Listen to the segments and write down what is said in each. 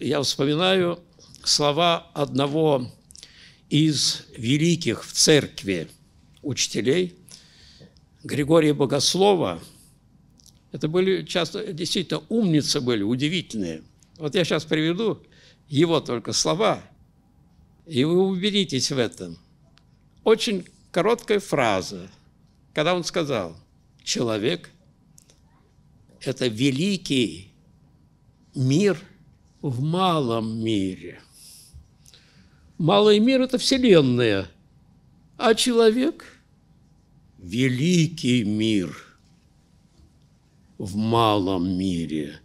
я вспоминаю слова одного из великих в церкви учителей, Григория Богослова. Это были часто действительно умницы были, удивительные. Вот я сейчас приведу его только слова, и вы уберитесь в этом. Очень короткая фраза, когда он сказал, человек – это великий мир – в малом мире. Малый мир – это Вселенная, а человек – великий мир в малом мире.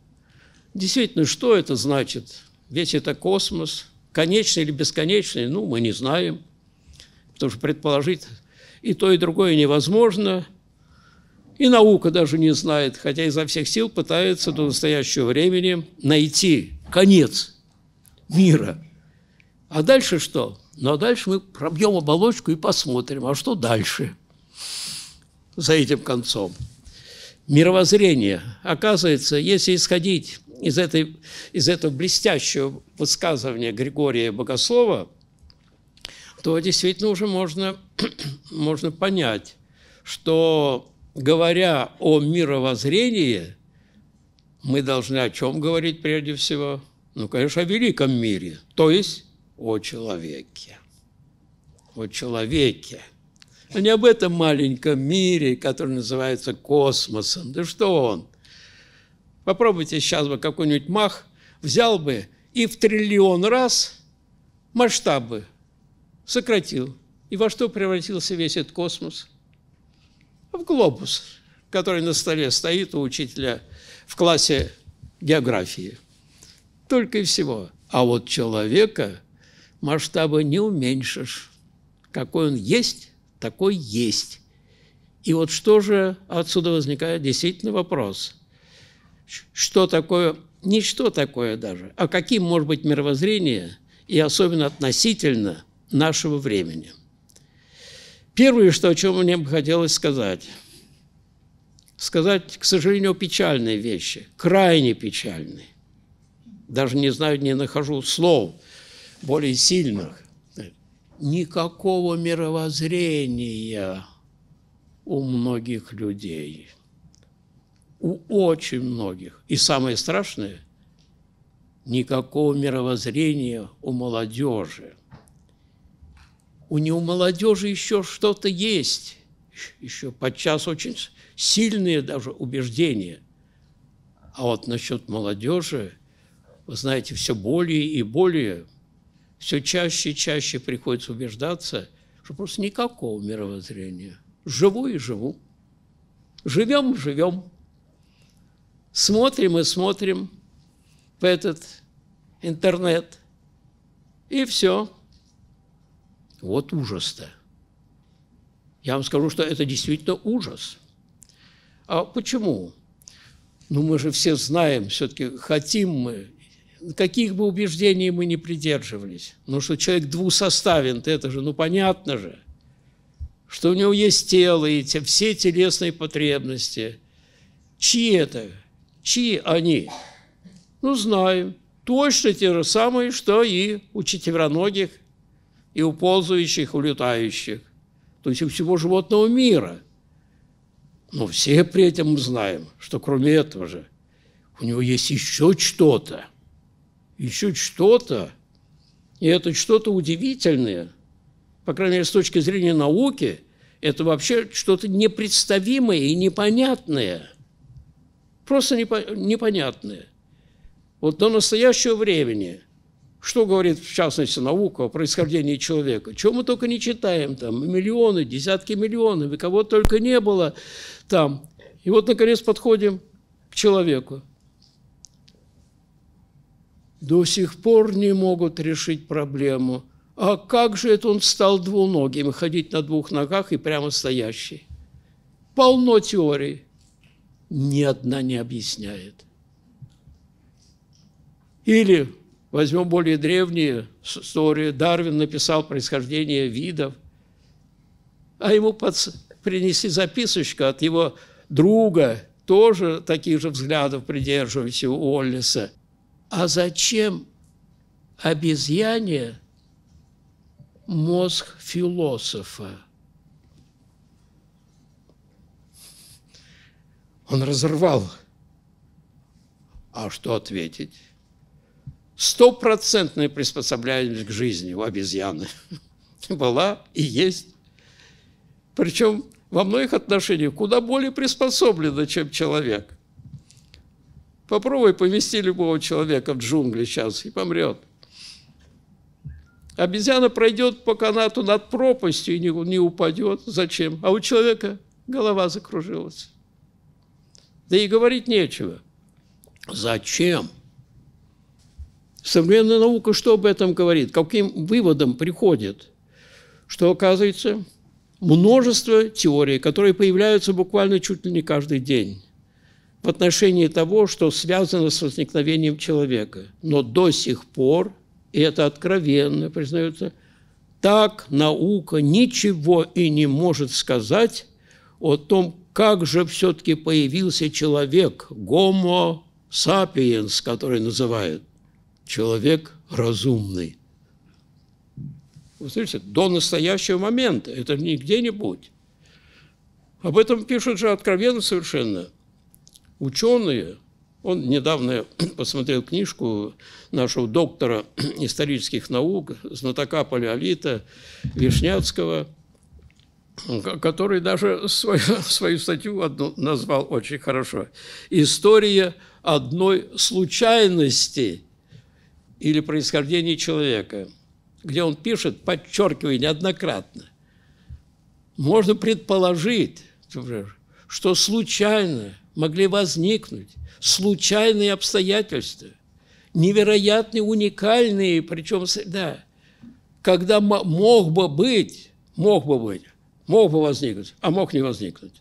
Действительно, что это значит? Ведь это космос, конечный или бесконечный, ну, мы не знаем, потому что предположить и то, и другое невозможно – и наука даже не знает, хотя изо всех сил пытается до настоящего времени найти конец мира. А дальше что? Ну, а дальше мы пробьем оболочку и посмотрим, а что дальше за этим концом. Мировоззрение. Оказывается, если исходить из, этой, из этого блестящего высказывания Григория Богослова, то действительно уже можно, можно понять, что, говоря о мировоззрении, мы должны о чем говорить прежде всего? Ну, конечно, о великом мире, то есть о человеке. О человеке. А не об этом маленьком мире, который называется космосом. Да что он? Попробуйте сейчас бы какой-нибудь мах взял бы и в триллион раз масштабы сократил. И во что превратился весь этот космос? В глобус, который на столе стоит у учителя – в классе географии. Только и всего. А вот человека масштабы не уменьшишь. Какой он есть, такой есть. И вот что же отсюда возникает действительно вопрос. Что такое, не что такое даже, а каким может быть мировоззрение, и особенно относительно нашего времени. Первое, что, о чем мне бы хотелось сказать – сказать, к сожалению, печальные вещи, крайне печальные. Даже не знаю, не нахожу слов более сильных. Никакого мировоззрения у многих людей, у очень многих. И самое страшное – никакого мировоззрения у молодежи. У не у молодежи еще что-то есть – еще подчас очень сильные даже убеждения. А вот насчет молодежи, вы знаете, все более и более, все чаще и чаще приходится убеждаться, что просто никакого мировоззрения. Живу и живу. Живем, живем. Смотрим и смотрим в этот интернет. И все. Вот ужас-то. Я вам скажу, что это действительно ужас. А почему? Ну, мы же все знаем, все-таки хотим мы, каких бы убеждений мы не придерживались, но ну, что человек двусоставен, это же, ну, понятно же, что у него есть тело и те, все телесные потребности. Чьи это? Чьи они? Ну, знаем. Точно те же самые, что и у четвероногих, и у ползающих, улетающих то есть у всего животного мира. Но все при этом мы знаем, что кроме этого же у него есть еще что-то, еще что-то, и это что-то удивительное, по крайней мере, с точки зрения науки, это вообще что-то непредставимое и непонятное, просто непонятное. Вот до настоящего времени – что говорит, в частности, наука о происхождении человека? Чего мы только не читаем там, миллионы, десятки миллионов, и кого только не было там. И вот, наконец, подходим к человеку. До сих пор не могут решить проблему. А как же это он стал двуногим, ходить на двух ногах и прямо стоящий? Полно теорий. Ни одна не объясняет. Или Возьмем более древние истории. Дарвин написал происхождение видов, а ему под... принесли записочку от его друга, тоже таких же взглядов придерживающего Оллиса. А зачем обезьяне мозг философа? Он разорвал. А что ответить? стопроцентная приспособляемость к жизни у обезьяны была и есть. Причем во многих отношениях куда более приспособлена, чем человек. Попробуй помести любого человека в джунгли сейчас и помрет. Обезьяна пройдет по канату над пропастью и не, не упадет. Зачем? А у человека голова закружилась. Да и говорить нечего. Зачем? Современная наука что об этом говорит? Каким выводом приходит? Что оказывается? Множество теорий, которые появляются буквально чуть ли не каждый день в отношении того, что связано с возникновением человека. Но до сих пор, и это откровенно признается, так наука ничего и не может сказать о том, как же все-таки появился человек, гомо сапиенс, который называют человек разумный. Вы слышите, до настоящего момента, это не где-нибудь. Об этом пишут же откровенно совершенно ученые. Он недавно посмотрел книжку нашего доктора исторических наук, знатока палеолита Вишнявского, который даже свою, свою статью одну назвал очень хорошо «История одной случайности или происхождении человека, где он пишет, подчеркивая неоднократно, можно предположить, что случайно могли возникнуть случайные обстоятельства, невероятные, уникальные, причем, да, когда мог бы быть, мог бы быть, мог бы возникнуть, а мог не возникнуть.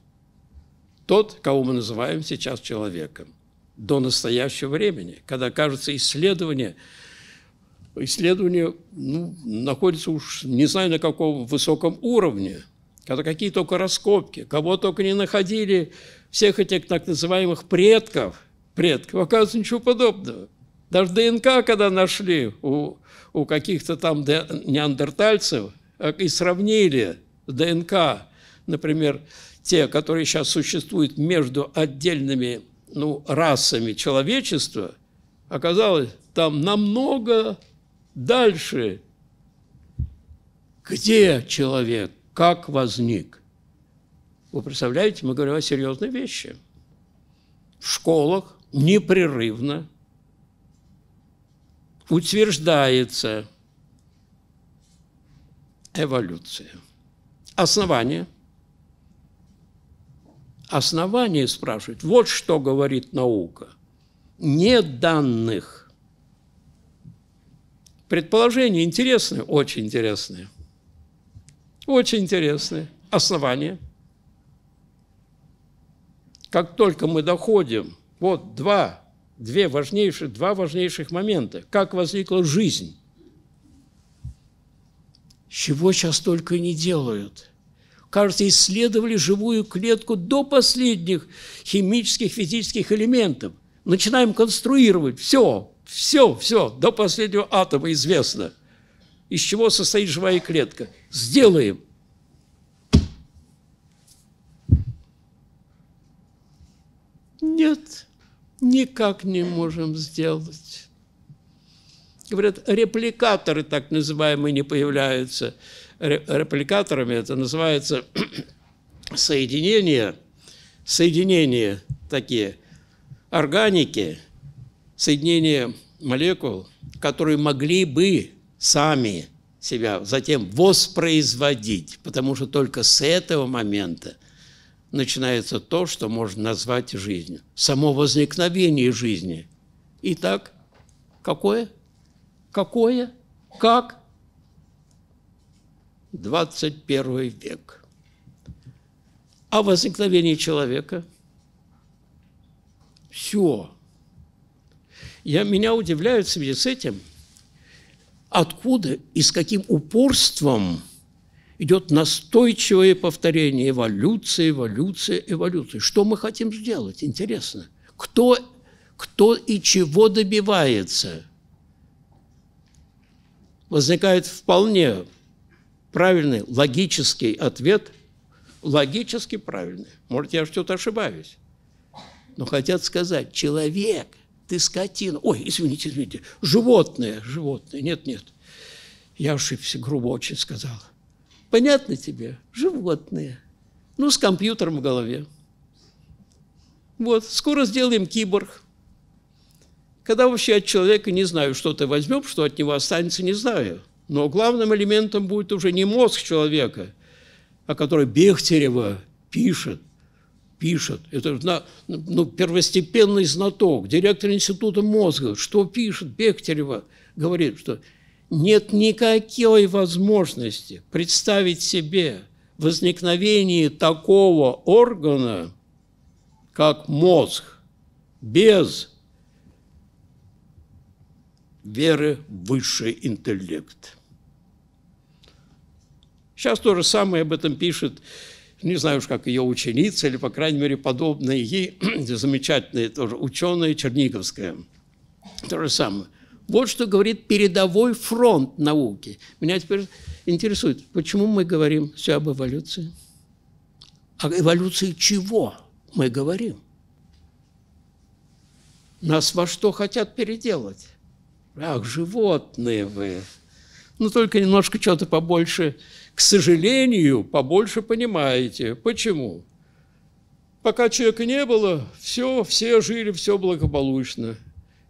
Тот, кого мы называем сейчас человеком, до настоящего времени, когда, кажется, исследования – исследования ну, находятся уж не знаю на каком высоком уровне, когда какие только раскопки, кого только не находили, всех этих так называемых предков, предков, оказывается, ничего подобного. Даже ДНК, когда нашли у, у каких-то там неандертальцев, э, и сравнили ДНК, например, те, которые сейчас существуют между отдельными ну, расами человечества, оказалось, там намного Дальше. Где человек? Как возник? Вы представляете, мы говорим о серьезной вещи. В школах непрерывно утверждается эволюция. Основание. Основание спрашивает. Вот что говорит наука. Нет данных Предположения интересные, очень интересные. Очень интересные. Основания. Как только мы доходим, вот два, две важнейших, два важнейших момента. Как возникла жизнь? Чего сейчас только не делают – кажется, исследовали живую клетку до последних химических, физических элементов. Начинаем конструировать все. Все, все, до последнего атома известно, из чего состоит живая клетка. Сделаем. Нет, никак не можем сделать. Говорят, репликаторы так называемые не появляются. Репликаторами это называется соединение, соединение такие, органики, соединение молекул, которые могли бы сами себя затем воспроизводить, потому что только с этого момента начинается то, что можно назвать жизнью. Само возникновение жизни. Итак, какое? Какое? Как? 21 век. А возникновение человека? Все я, меня удивляет в связи с этим, откуда и с каким упорством идет настойчивое повторение эволюции, эволюции, эволюции. Что мы хотим сделать? Интересно. Кто, кто и чего добивается? Возникает вполне правильный логический ответ, логически правильный. Может, я что-то ошибаюсь. Но хотят сказать, человек – ты скотина. Ой, извините, извините, животное, животное. Нет, нет, я ошибся, грубо очень сказал. Понятно тебе? Животные. Ну, с компьютером в голове. Вот, скоро сделаем киборг. Когда вообще от человека не знаю, что ты возьмем, что от него останется, не знаю. Но главным элементом будет уже не мозг человека, о а котором Бехтерева пишет, пишет. Это ну, первостепенный знаток, директор Института мозга. Что пишет Бехтерева? Говорит, что нет никакой возможности представить себе возникновение такого органа, как мозг, без веры в высший интеллект. Сейчас то же самое об этом пишет не знаю уж как ее ученица, или, по крайней мере, подобная ей замечательная тоже ученые Черниговская. То же самое. Вот что говорит передовой фронт науки. Меня теперь интересует, почему мы говорим все об эволюции? О эволюции чего мы говорим? Нас во что хотят переделать? Ах, животные вы! Ну, только немножко что то побольше к сожалению, побольше понимаете. Почему? Пока человека не было, все, все жили, все благополучно.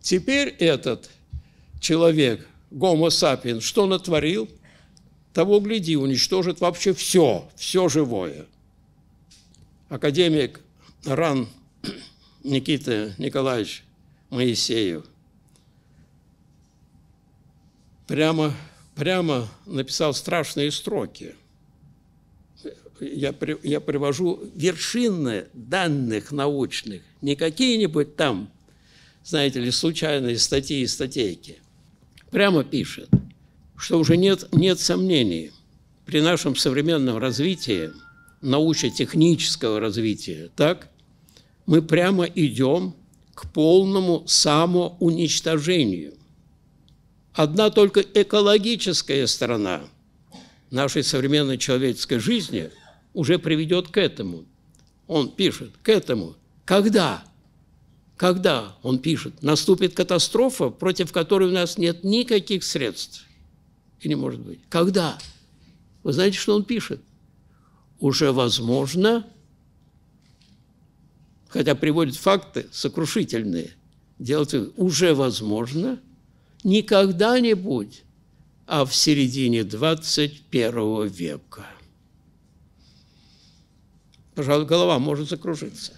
Теперь этот человек, гомо сапиен, что натворил? Того, гляди, уничтожит вообще все, все живое. Академик Ран Никита Николаевич Моисеев прямо прямо написал страшные строки. Я, при, я привожу вершины данных научных, не какие-нибудь там, знаете ли, случайные статьи и статейки. Прямо пишет, что уже нет, нет сомнений, при нашем современном развитии, научно-технического развития, так, мы прямо идем к полному самоуничтожению. Одна только экологическая сторона нашей современной человеческой жизни уже приведет к этому. Он пишет, к этому. Когда? Когда, он пишет, наступит катастрофа, против которой у нас нет никаких средств? Или, может быть, когда? Вы знаете, что он пишет? Уже возможно, хотя приводит факты сокрушительные, делать уже возможно – не когда-нибудь, а в середине 21 века. Пожалуй, голова может закружиться.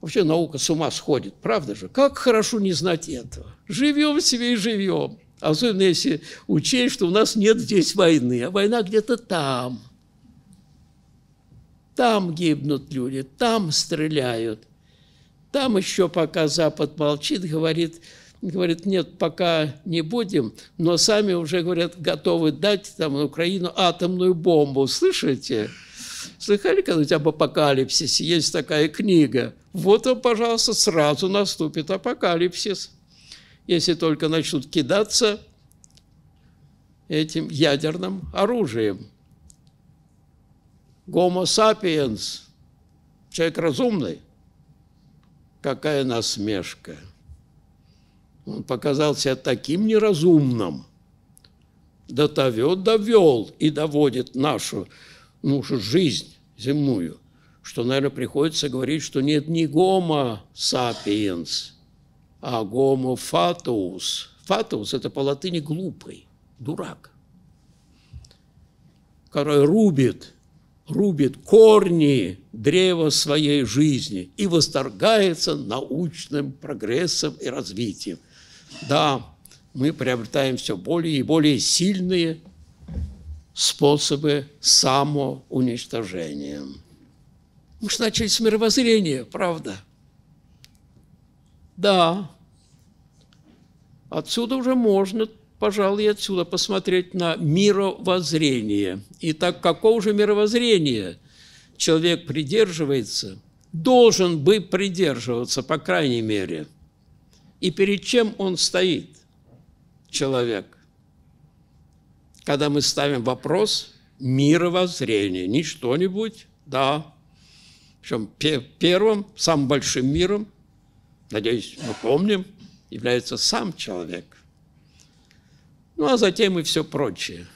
Вообще наука с ума сходит, правда же? Как хорошо не знать этого. Живем себе и живем. Особенно если учесть, что у нас нет здесь войны, а война где-то там. Там гибнут люди, там стреляют. Там еще пока Запад молчит, говорит, говорит, нет, пока не будем, но сами уже, говорят, готовы дать там Украину атомную бомбу. Слышите? Слыхали когда-нибудь об апокалипсисе? Есть такая книга. Вот он, пожалуйста, сразу наступит апокалипсис. Если только начнут кидаться этим ядерным оружием. Гомо сапиенс, человек разумный. Какая насмешка. Он показался таким неразумным. Дотовет, довёл и доводит нашу ну, жизнь земную, что, наверное, приходится говорить, что нет не гомо сапиенс, а гомо фатус. Фатус – это по латыни глупый, дурак, который рубит – рубит корни древа своей жизни и восторгается научным прогрессом и развитием. Да, мы приобретаем все более и более сильные способы самоуничтожения. Мы же начали с мировоззрения, правда? Да. Отсюда уже можно, пожалуй, отсюда посмотреть на мировоззрение. И так какого же мировоззрения человек придерживается, должен бы придерживаться, по крайней мере – и перед чем он стоит, человек. Когда мы ставим вопрос мировоззрения, не что-нибудь, да, причем первым, самым большим миром, надеюсь, мы помним, является сам человек. Ну, а затем и все прочее.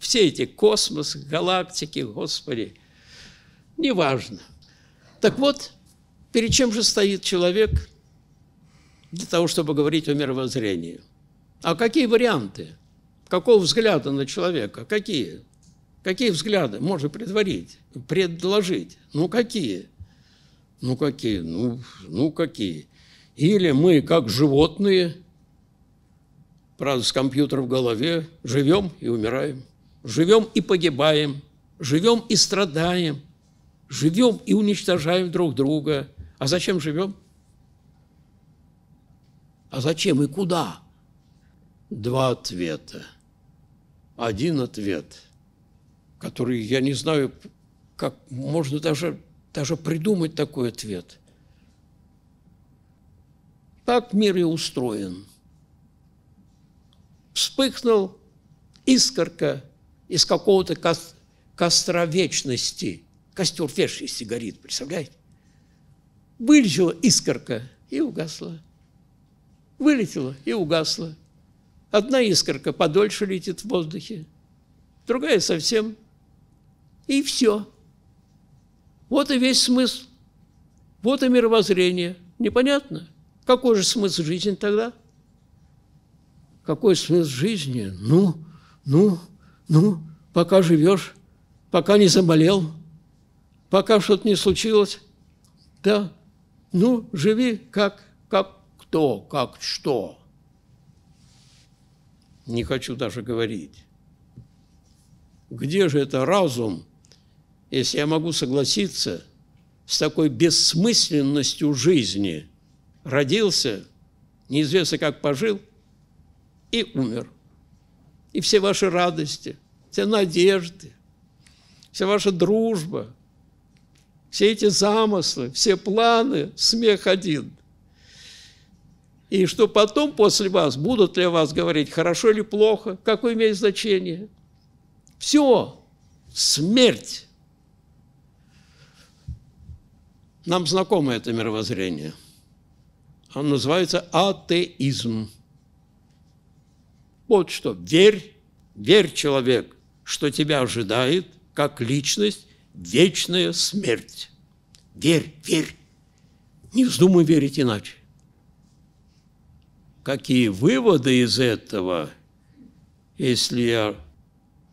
Все эти космос, галактики, Господи, неважно. Так вот, перед чем же стоит человек – для того, чтобы говорить о мировоззрении. А какие варианты? Какого взгляда на человека? Какие? Какие взгляды можно предварить, предложить? Ну, какие? Ну, какие? Ну, ну какие? Или мы, как животные, правда, с компьютером в голове, живем и умираем, живем и погибаем, живем и страдаем, живем и уничтожаем друг друга. А зачем живем? А зачем и куда? Два ответа. Один ответ, который я не знаю, как можно даже, даже придумать такой ответ. Так мир и устроен. Вспыхнул искорка из какого-то кос костра вечности. Костер вечности горит, представляете? Вылезла искорка и угасла. Вылетела и угасла. Одна искорка подольше летит в воздухе, другая совсем. И все. Вот и весь смысл. Вот и мировоззрение. Непонятно? Какой же смысл жизни тогда? Какой смысл жизни? Ну, ну, ну, пока живешь, пока не заболел, пока что-то не случилось. Да, ну, живи как, как кто, как, что. Не хочу даже говорить. Где же это разум, если я могу согласиться с такой бессмысленностью жизни? Родился, неизвестно как пожил, и умер. И все ваши радости, все надежды, вся ваша дружба, все эти замыслы, все планы, смех один – и что потом после вас будут ли о вас говорить хорошо или плохо, какое имеет значение. Все, смерть. Нам знакомо это мировоззрение. Оно называется атеизм. Вот что, верь, верь, человек, что тебя ожидает, как личность, вечная смерть. Верь, верь. Не вздумай верить иначе какие выводы из этого, если я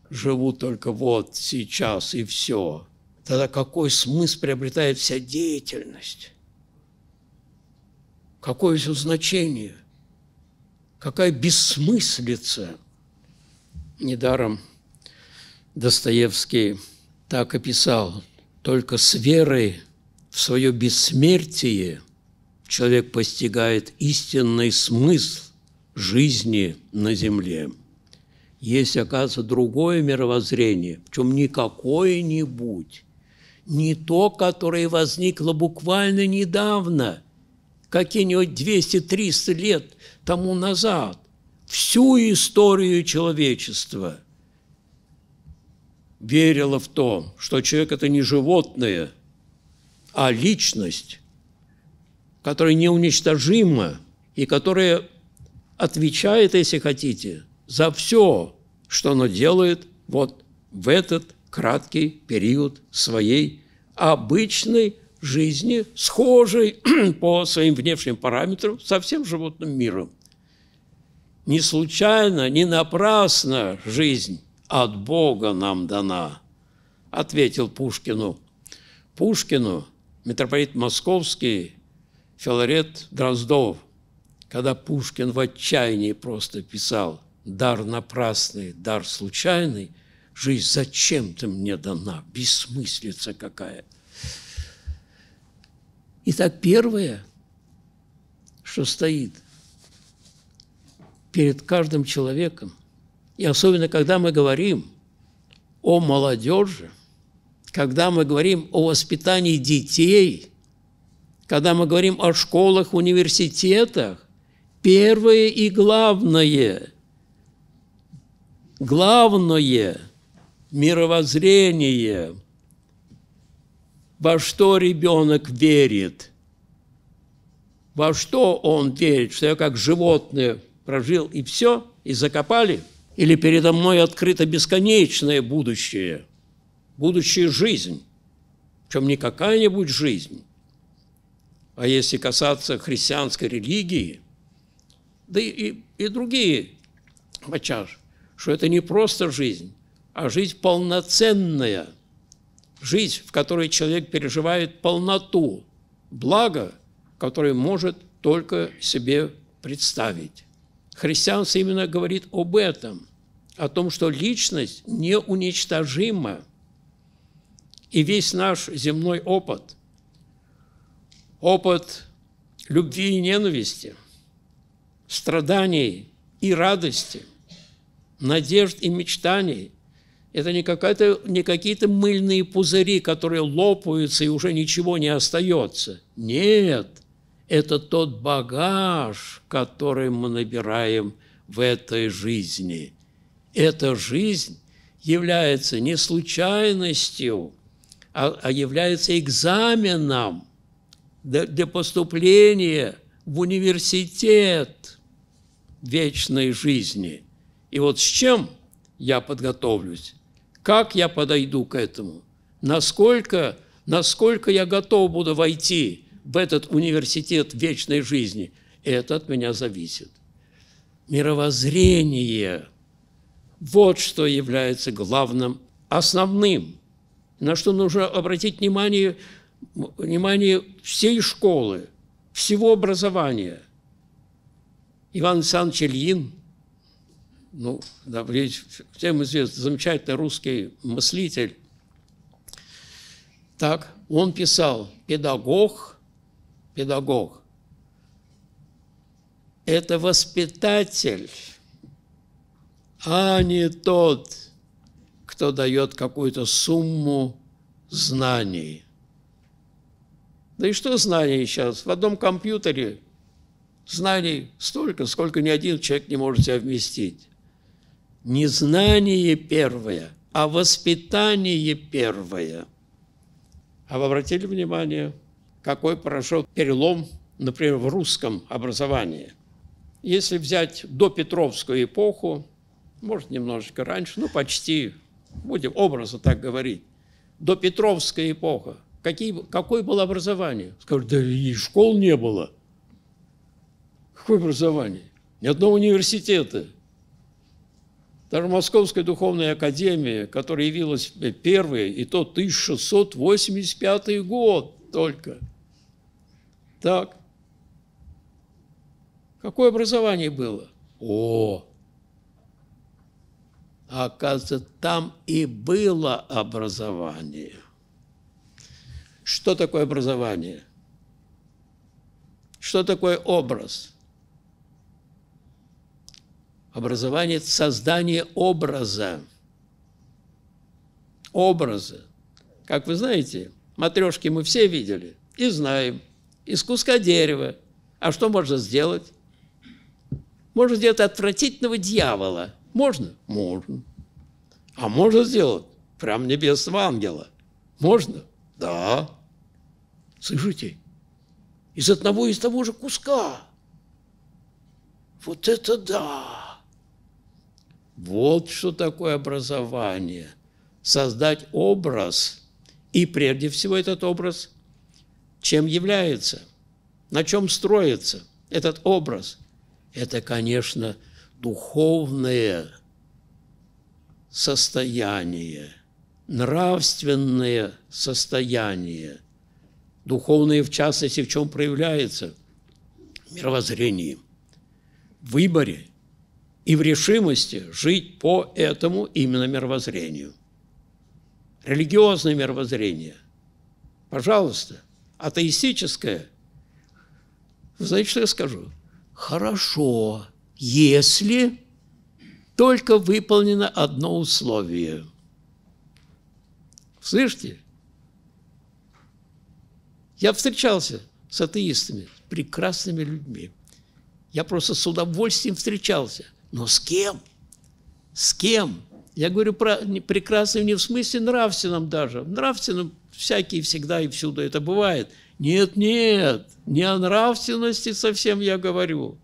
живу только вот сейчас и все, тогда какой смысл приобретает вся деятельность? Какое все значение? Какая бессмыслица? Недаром Достоевский так описал, только с верой в свое бессмертие – человек постигает истинный смысл жизни на Земле. Есть, оказывается, другое мировоззрение, причем не какое-нибудь, не то, которое возникло буквально недавно, какие-нибудь 200-300 лет тому назад, всю историю человечества верила в то, что человек – это не животное, а личность, которая неуничтожима и которая отвечает, если хотите, за все, что оно делает вот в этот краткий период своей обычной жизни, схожей по своим внешним параметрам со всем животным миром. Не случайно, не напрасно жизнь от Бога нам дана, ответил Пушкину. Пушкину митрополит Московский Филарет Дроздов, когда Пушкин в отчаянии просто писал «Дар напрасный, дар случайный, жизнь зачем ты мне дана, бессмыслица какая». Итак, первое, что стоит перед каждым человеком, и особенно когда мы говорим о молодежи, когда мы говорим о воспитании детей – когда мы говорим о школах, университетах, первое и главное, главное мировоззрение, во что ребенок верит, во что он верит, что я как животное прожил и все, и закопали, или передо мной открыто бесконечное будущее, будущая жизнь, причем не какая-нибудь жизнь, а если касаться христианской религии, да и, и, другие мачаж, что это не просто жизнь, а жизнь полноценная, жизнь, в которой человек переживает полноту, блага, которое может только себе представить. Христианство именно говорит об этом, о том, что личность неуничтожима, и весь наш земной опыт – опыт любви и ненависти, страданий и радости, надежд и мечтаний. Это не, не какие-то мыльные пузыри, которые лопаются и уже ничего не остается. Нет, это тот багаж, который мы набираем в этой жизни. Эта жизнь является не случайностью, а, а является экзаменом – для поступления в университет вечной жизни. И вот с чем я подготовлюсь? Как я подойду к этому? Насколько, насколько я готов буду войти в этот университет вечной жизни? Это от меня зависит. Мировоззрение – вот что является главным, основным, на что нужно обратить внимание – внимание всей школы, всего образования. Иван Александрович Ильин, ну, да, всем известный, замечательный русский мыслитель, так, он писал, педагог, педагог, это воспитатель, а не тот, кто дает какую-то сумму знаний. Да и что знаний сейчас? В одном компьютере знаний столько, сколько ни один человек не может себя вместить. Не знание первое, а воспитание первое. А вы обратили внимание, какой прошел перелом, например, в русском образовании? Если взять до Петровскую эпоху, может, немножечко раньше, ну почти, будем образно так говорить, до Петровская эпоха – Какие, какое было образование? Скажут, да и школ не было. Какое образование? Ни одного университета. Даже Московская духовная академия, которая явилась э, первой, и то 1685 год только. Так. Какое образование было? О! Оказывается, там и было образование – что такое образование, что такое образ. Образование – это создание образа. Образа. Как вы знаете, матрешки мы все видели и знаем. Из куска дерева. А что можно сделать? Можно сделать отвратительного дьявола. Можно? Можно. А можно сделать прям небесного ангела? Можно? Да. Слышите? Из одного и из того же куска. Вот это да! Вот что такое образование. Создать образ. И прежде всего этот образ чем является? На чем строится этот образ? Это, конечно, духовное состояние, нравственное состояние – Духовное, в частности, в чем проявляется? В мировоззрении, в выборе и в решимости жить по этому именно мировоззрению. Религиозное мировоззрение, пожалуйста, атеистическое, знаете, что я скажу? Хорошо, если только выполнено одно условие. Слышите? Я встречался с атеистами, прекрасными людьми. Я просто с удовольствием встречался. Но с кем? С кем? Я говорю про прекрасным не в смысле нравственном даже. Нравственным всякие всегда и всюду это бывает. Нет, нет, не о нравственности совсем я говорю.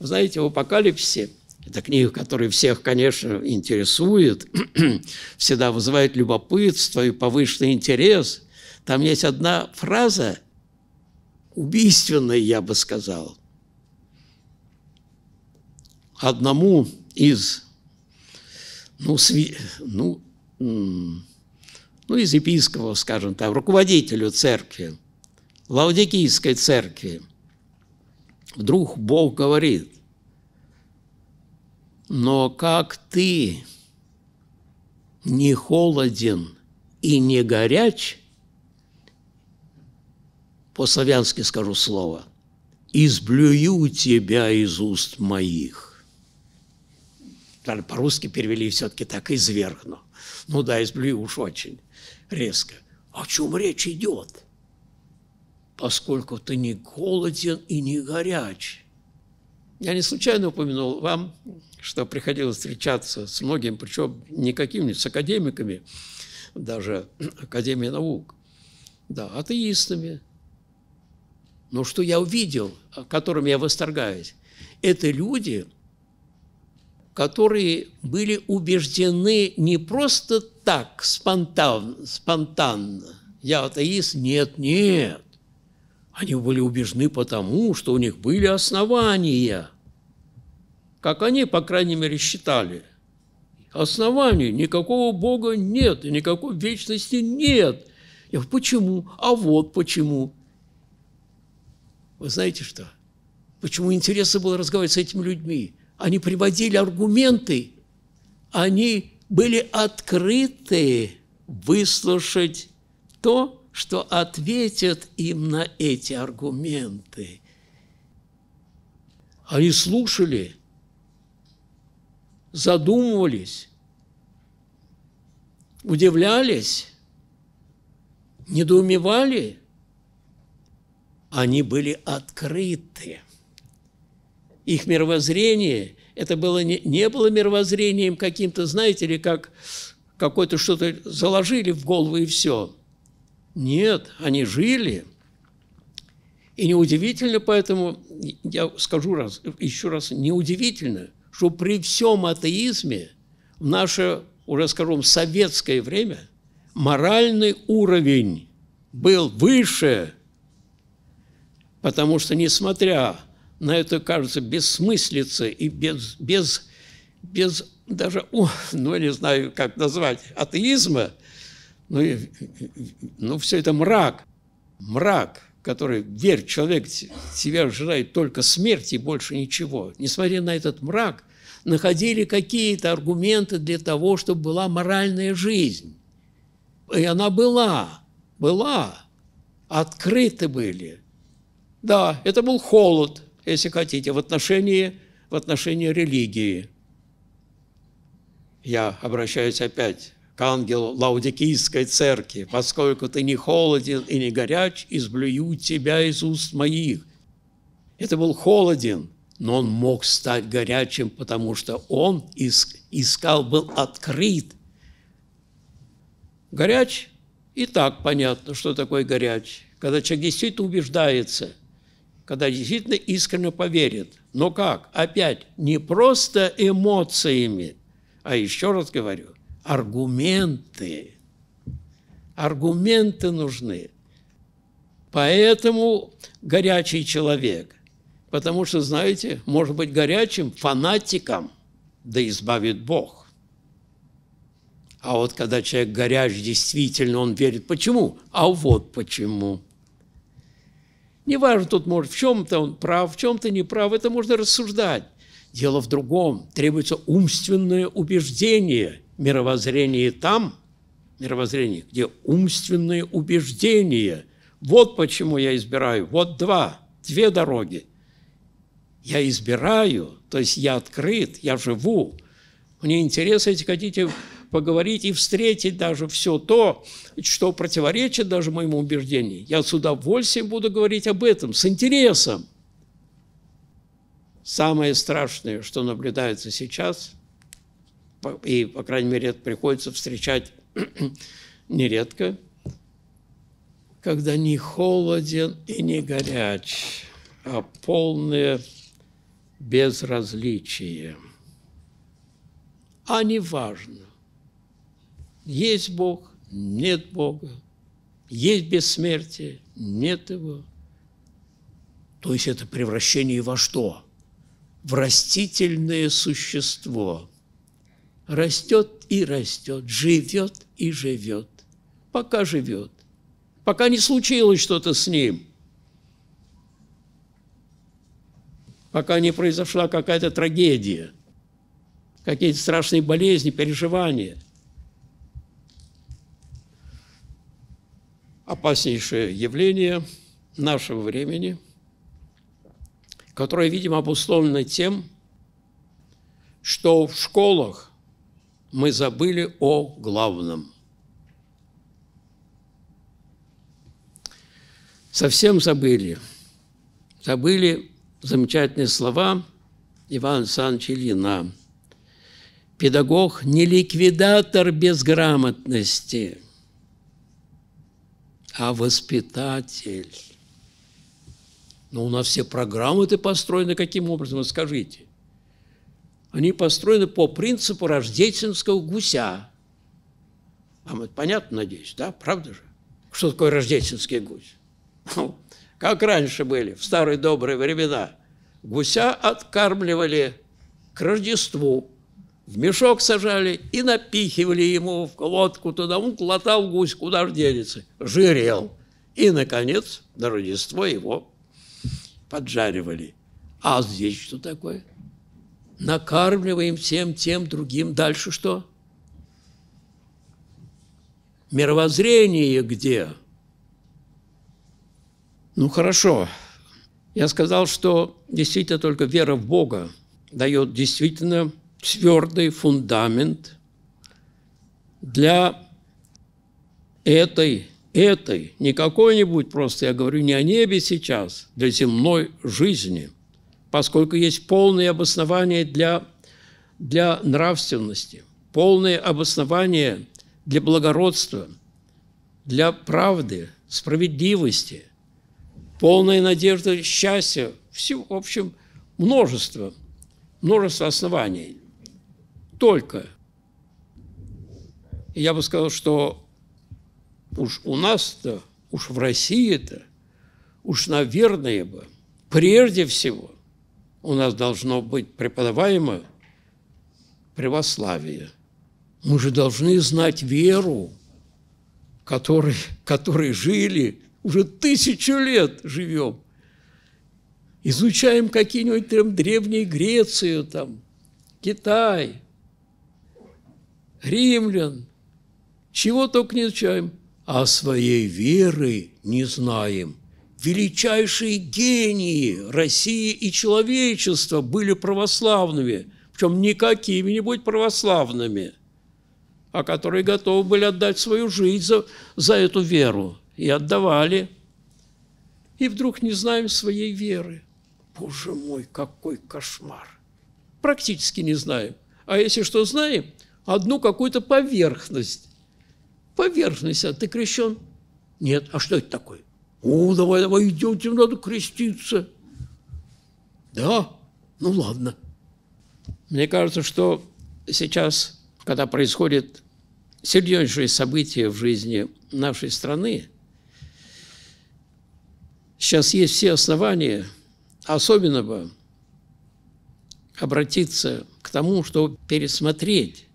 Вы знаете, в «Апокалипсисе» Это книга, которая всех, конечно, интересует, всегда вызывает любопытство и повышенный интерес. Там есть одна фраза, убийственная, я бы сказал. Одному из, ну, сви, ну, ну, из епископов, скажем так, руководителю церкви, Лаудикийской церкви, вдруг Бог говорит, но как ты не холоден и не горяч – по-славянски скажу слово, «изблюю тебя из уст моих». По-русски перевели все-таки так «извергну». Ну да, изблюю уж очень резко. О чем речь идет? Поскольку ты не голоден и не горяч. Я не случайно упомянул вам, что приходилось встречаться с многими, причем не какими-нибудь, с академиками, даже Академии наук, да, атеистами, но что я увидел, э, которым я восторгаюсь, это люди, которые были убеждены не просто так, спонтанно, спонтанно. Я атеист? Нет, нет. Они были убеждены потому, что у них были основания. Как они, по крайней мере, считали. основания. никакого Бога нет, и никакой вечности нет. Я говорю, почему? А вот почему. Вы знаете что? Почему интересно было разговаривать с этими людьми? Они приводили аргументы, они были открыты выслушать то, что ответят им на эти аргументы. Они слушали, задумывались, удивлялись, недоумевали – они были открыты. Их мировоззрение, это было не, не было мировоззрением каким-то, знаете ли, как какое-то что-то заложили в голову и все. Нет, они жили. И неудивительно поэтому, я скажу раз, еще раз, неудивительно, что при всем атеизме в наше, уже скажем, советское время моральный уровень был выше Потому что, несмотря на эту, кажется, бессмыслицы и без, без, без даже, о, ну, не знаю, как назвать, атеизма, ну, и, ну все это мрак, мрак, который, верь, человек тебя ожидает только смерти и больше ничего. Несмотря на этот мрак, находили какие-то аргументы для того, чтобы была моральная жизнь. И она была, была, открыты были. Да, это был холод, если хотите, в отношении, в отношении религии. Я обращаюсь опять к ангелу Лаудикийской церкви, поскольку ты не холоден и не горяч, изблюю тебя из уст моих. Это был холоден, но он мог стать горячим, потому что он искал, был открыт. Горяч, и так понятно, что такое горяч. Когда человек действительно убеждается – когда действительно искренне поверит. Но как? Опять, не просто эмоциями, а еще раз говорю, аргументы. Аргументы нужны. Поэтому горячий человек. Потому что, знаете, может быть горячим фанатиком, да избавит Бог. А вот когда человек горяч, действительно он верит. Почему? А вот почему. Неважно, тут может в чем-то он прав, в чем-то не прав, это можно рассуждать. Дело в другом. Требуется умственное убеждение. Мировоззрение там, мировоззрение, где умственное убеждение. Вот почему я избираю. Вот два, две дороги. Я избираю, то есть я открыт, я живу. Мне интересно, если хотите, поговорить и встретить даже все то, что противоречит даже моему убеждению. Я с удовольствием буду говорить об этом, с интересом. Самое страшное, что наблюдается сейчас, и, по крайней мере, это приходится встречать нередко, когда не холоден и не горяч, а полное безразличие. А не важно. Есть Бог, нет Бога. Есть бессмертие, нет его. То есть это превращение во что? В растительное существо. Растет и растет, живет и живет. Пока живет. Пока не случилось что-то с ним. Пока не произошла какая-то трагедия, какие-то страшные болезни, переживания – опаснейшее явление нашего времени, которое, видимо, обусловлено тем, что в школах мы забыли о главном. Совсем забыли. Забыли замечательные слова Ивана Александровича «Педагог – не ликвидатор безграмотности, а воспитатель. Но у нас все программы-то построены каким образом, вот скажите? Они построены по принципу рождественского гуся. Вам это понятно, надеюсь, да? Правда же? Что такое рождественский гусь? Ну, как раньше были, в старые добрые времена. Гуся откармливали к Рождеству – в мешок сажали и напихивали ему в лодку туда. Он глотал гусь, куда же денется, жирел. И, наконец, на Рождество его поджаривали. А здесь что такое? Накармливаем всем тем другим. Дальше что? Мировоззрение где? Ну, хорошо. Я сказал, что действительно только вера в Бога дает действительно твердый фундамент для этой, этой, не какой-нибудь просто, я говорю, не о небе сейчас, для земной жизни, поскольку есть полное обоснование для, для нравственности, полное обоснование для благородства, для правды, справедливости, полная надежда счастья, все, в общем, множество, множество оснований только. И я бы сказал, что уж у нас-то, уж в России-то, уж, наверное бы, прежде всего у нас должно быть преподаваемо православие. Мы же должны знать веру, которой, которой жили, уже тысячу лет живем. Изучаем какие-нибудь там древние Грецию, там, Китай – римлян, чего только не изучаем, а своей веры не знаем. Величайшие гении России и человечества были православными, причем не какими-нибудь православными, а которые готовы были отдать свою жизнь за, за эту веру. И отдавали. И вдруг не знаем своей веры. Боже мой, какой кошмар! Практически не знаем. А если что знаем, одну какую-то поверхность. Поверхность, а ты крещен? Нет. А что это такое? О, давай, давай, идемте, надо креститься. Да? Ну ладно. Мне кажется, что сейчас, когда происходит серьезнейшие события в жизни нашей страны, сейчас есть все основания особенно бы обратиться к тому, чтобы пересмотреть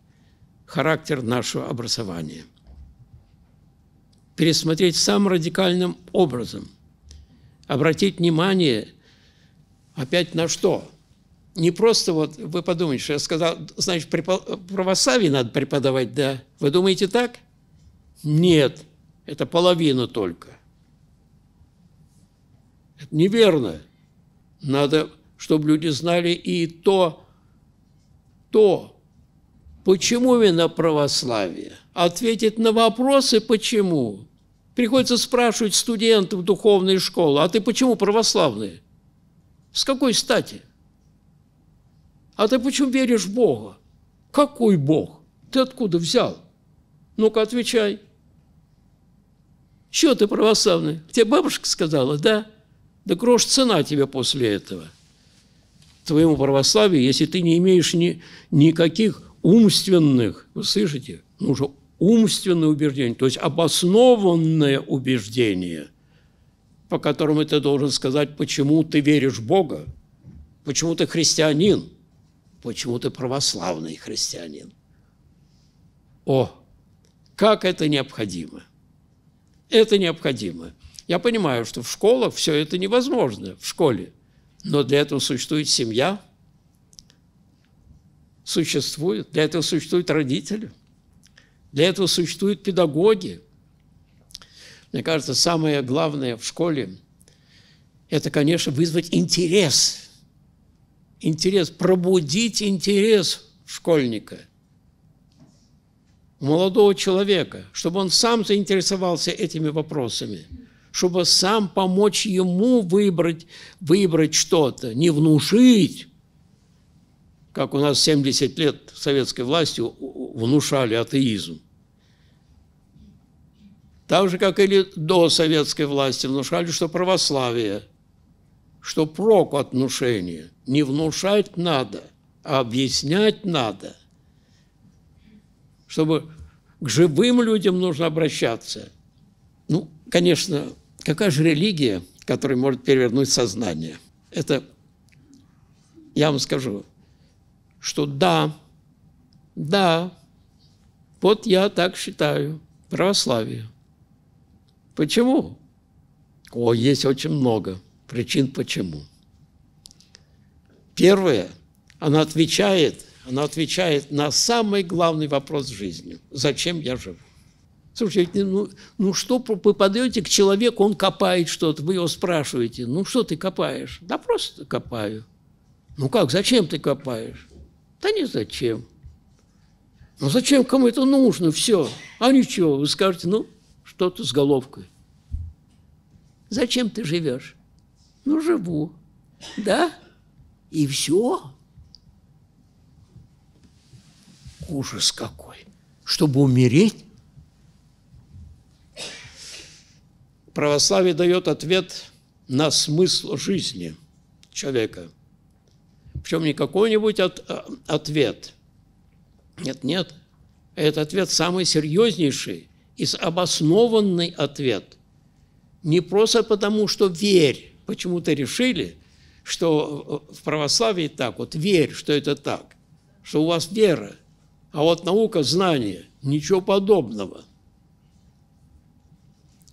характер нашего образования. Пересмотреть самым радикальным образом. Обратить внимание опять на что? Не просто вот вы подумаете, что я сказал, значит, православие надо преподавать, да? Вы думаете так? Нет, это половина только. Это неверно. Надо, чтобы люди знали и то, то, Почему именно православие? Ответить на вопросы «почему?» Приходится спрашивать студентов духовной школы, а ты почему православный? С какой стати? А ты почему веришь в Бога? Какой Бог? Ты откуда взял? Ну-ка, отвечай. Чего ты православный? Тебе бабушка сказала, да? Да грош цена тебе после этого. Твоему православию, если ты не имеешь ни, никаких умственных, вы слышите, нужно умственное убеждение, то есть обоснованное убеждение, по которому ты должен сказать, почему ты веришь в Бога, почему ты христианин, почему ты православный христианин. О, как это необходимо! Это необходимо. Я понимаю, что в школах все это невозможно, в школе, но для этого существует семья – существуют для этого существуют родители, для этого существуют педагоги. Мне кажется, самое главное в школе – это, конечно, вызвать интерес. Интерес, пробудить интерес школьника, молодого человека, чтобы он сам заинтересовался этими вопросами чтобы сам помочь ему выбрать, выбрать что-то, не внушить, как у нас 70 лет советской власти внушали атеизм. Так же, как или до советской власти внушали, что православие, что прок от внушения. Не внушать надо, а объяснять надо. Чтобы к живым людям нужно обращаться. Ну, конечно, какая же религия, которая может перевернуть сознание? Это, я вам скажу, что да, да, вот я так считаю, православие. Почему? О, есть очень много причин почему. Первое, она отвечает, она отвечает на самый главный вопрос в жизни. Зачем я живу? Слушайте, ну, ну, ну что, вы подаете к человеку, он копает что-то, вы его спрашиваете, ну что ты копаешь? Да просто копаю. Ну как, зачем ты копаешь? Да не зачем. Ну зачем кому это нужно? Все. А ничего, вы скажете, ну, что-то с головкой. Зачем ты живешь? Ну, живу. Да? И все. Ужас какой. Чтобы умереть? Православие дает ответ на смысл жизни человека – причем не какой-нибудь от, э, ответ. Нет, нет. Этот ответ самый серьезнейший и обоснованный ответ. Не просто потому, что верь, почему-то решили, что э, в православии так, вот верь, что это так, что у вас вера, а вот наука, знание, ничего подобного.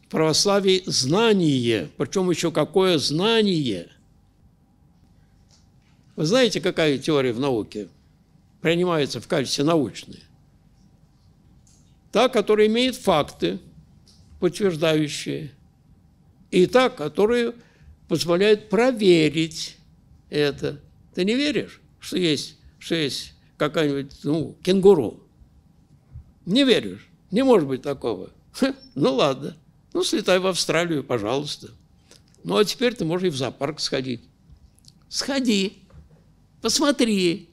В православии знание, причем еще какое знание – вы знаете, какая теория в науке принимается в качестве научной? Та, которая имеет факты, подтверждающие, и та, которая позволяет проверить это. Ты не веришь, что есть, что есть какая-нибудь ну, кенгуру? Не веришь? Не может быть такого. Ха, ну ладно, ну слетай в Австралию, пожалуйста. Ну а теперь ты можешь и в зоопарк сходить. Сходи. Посмотри,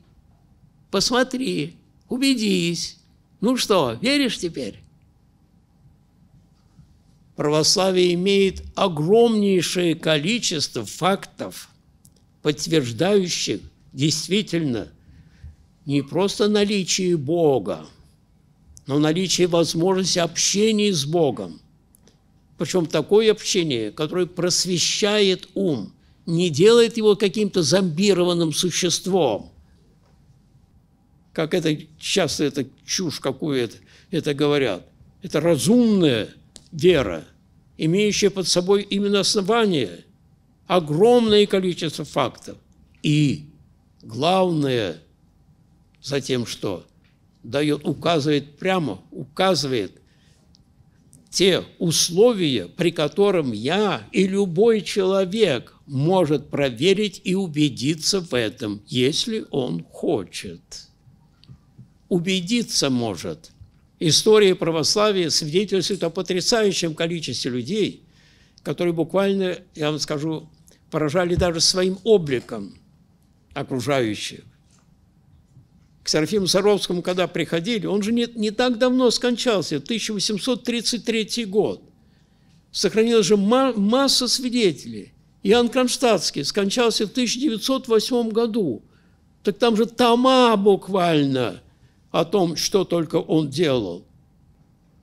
посмотри, убедись. Ну что, веришь теперь? Православие имеет огромнейшее количество фактов, подтверждающих действительно не просто наличие Бога, но наличие возможности общения с Богом. Причем такое общение, которое просвещает ум, не делает его каким-то зомбированным существом. Как это часто это чушь какую-то это говорят. Это разумная вера, имеющая под собой именно основание, огромное количество фактов. И главное затем, что дает, указывает прямо, указывает те условия, при котором я и любой человек может проверить и убедиться в этом, если он хочет. Убедиться может. История православия свидетельствует о потрясающем количестве людей, которые буквально, я вам скажу, поражали даже своим обликом окружающих. К Серафиму Саровскому, когда приходили, он же не, не так давно скончался, 1833 год. Сохранилась же масса свидетелей. Иоанн Кронштадтский скончался в 1908 году. Так там же тома буквально о том, что только он делал.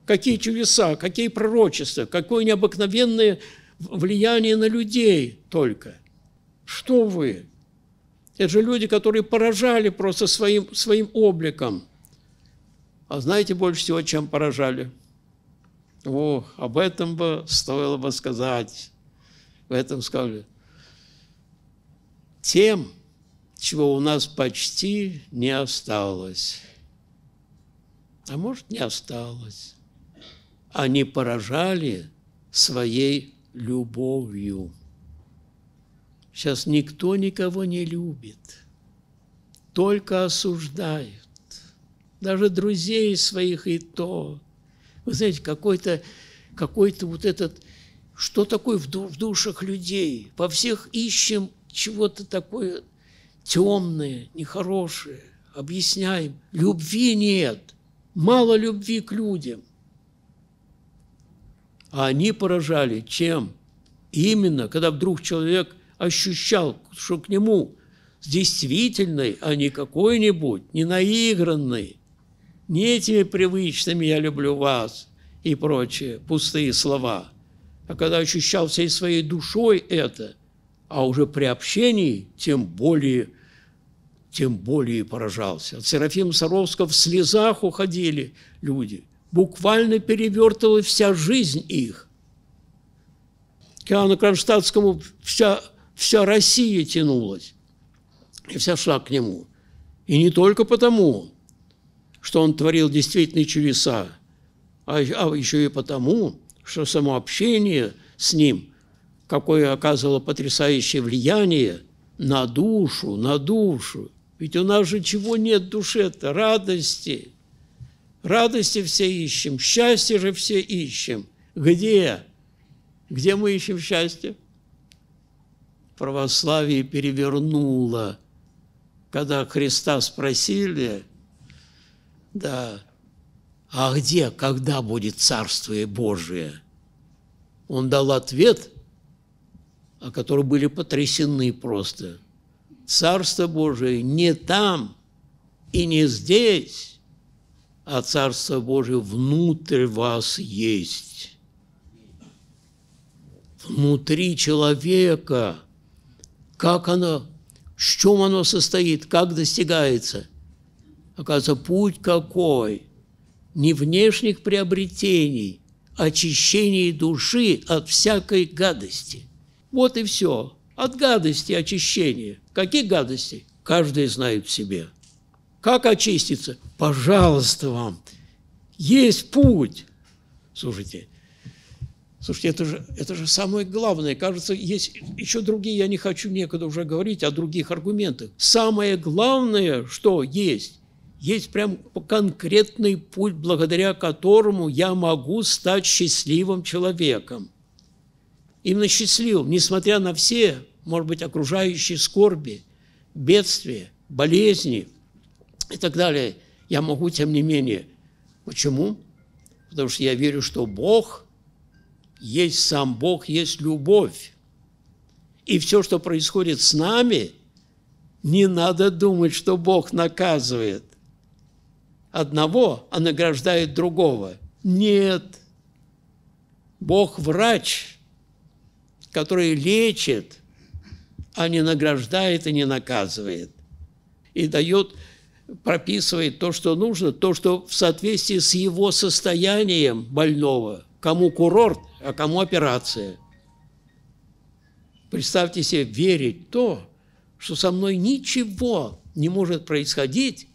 Какие чудеса, какие пророчества, какое необыкновенное влияние на людей только. Что вы? Это же люди, которые поражали просто своим, своим обликом. А знаете больше всего, чем поражали? Ох, об этом бы стоило бы сказать. Поэтому сказали, тем, чего у нас почти не осталось. А может, не осталось. Они поражали своей любовью. Сейчас никто никого не любит, только осуждают. Даже друзей своих и то. Вы знаете, какой-то какой, -то, какой -то вот этот что такое в, душах людей. Во всех ищем чего-то такое темное, нехорошее. Объясняем. Любви нет. Мало любви к людям. А они поражали чем? Именно, когда вдруг человек ощущал, что к нему с действительной, а не какой-нибудь, не наигранной, не этими привычными «я люблю вас» и прочие пустые слова – а когда ощущал всей своей душой это, а уже при общении тем более, тем более поражался. От Серафима Саровского в слезах уходили люди. Буквально перевертывала вся жизнь их. К Иоанну Кронштадтскому вся, вся Россия тянулась. И вся шла к нему. И не только потому, что он творил действительно чудеса, а, а еще и потому, что само общение с ним, какое оказывало потрясающее влияние на душу, на душу. Ведь у нас же чего нет душе то Радости. Радости все ищем, счастье же все ищем. Где? Где мы ищем счастье? Православие перевернуло. Когда Христа спросили, да, а где, когда будет Царствие Божие? Он дал ответ, о а котором были потрясены просто. Царство Божие не там и не здесь, а Царство Божие внутрь вас есть. Внутри человека. Как оно, в чем оно состоит, как достигается? Оказывается, путь какой – не внешних приобретений, а очищении души от всякой гадости. Вот и все. От гадости очищение. Какие гадости? Каждый знает в себе. Как очиститься? Пожалуйста вам, есть путь. Слушайте, слушайте, это же, это же самое главное. Кажется, есть еще другие, я не хочу некогда уже говорить о других аргументах. Самое главное, что есть, есть прям конкретный путь, благодаря которому я могу стать счастливым человеком. Именно счастливым, несмотря на все, может быть, окружающие скорби, бедствия, болезни и так далее, я могу, тем не менее. Почему? Потому что я верю, что Бог есть сам Бог, есть любовь. И все, что происходит с нами, не надо думать, что Бог наказывает одного, а награждает другого. Нет. Бог врач, который лечит, а не награждает и не наказывает. И дает, прописывает то, что нужно, то, что в соответствии с его состоянием больного, кому курорт, а кому операция. Представьте себе верить то, что со мной ничего не может происходить,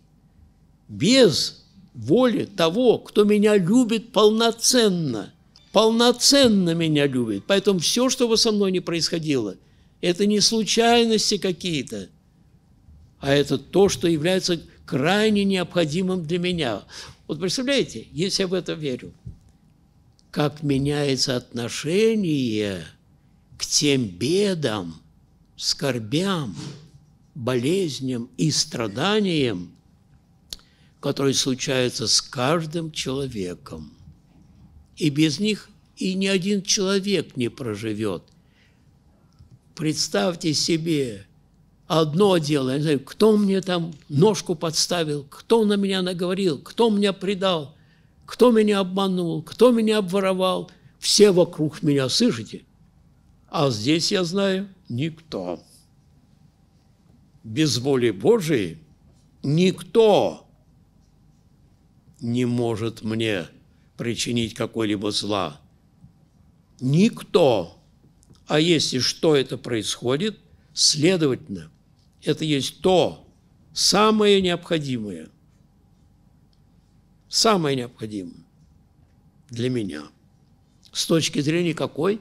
без воли того, кто меня любит полноценно, полноценно меня любит. Поэтому все, что бы со мной не происходило, это не случайности какие-то, а это то, что является крайне необходимым для меня. Вот представляете, если я в это верю, как меняется отношение к тем бедам, скорбям, болезням и страданиям, которые случаются с каждым человеком. И без них и ни один человек не проживет. Представьте себе, одно дело, я не знаю, кто мне там ножку подставил, кто на меня наговорил, кто меня предал, кто меня обманул, кто меня обворовал. Все вокруг меня, слышите? А здесь, я знаю, никто. Без воли Божией никто не может мне причинить какой-либо зла. Никто. А если что это происходит, следовательно, это есть то самое необходимое. Самое необходимое для меня. С точки зрения какой?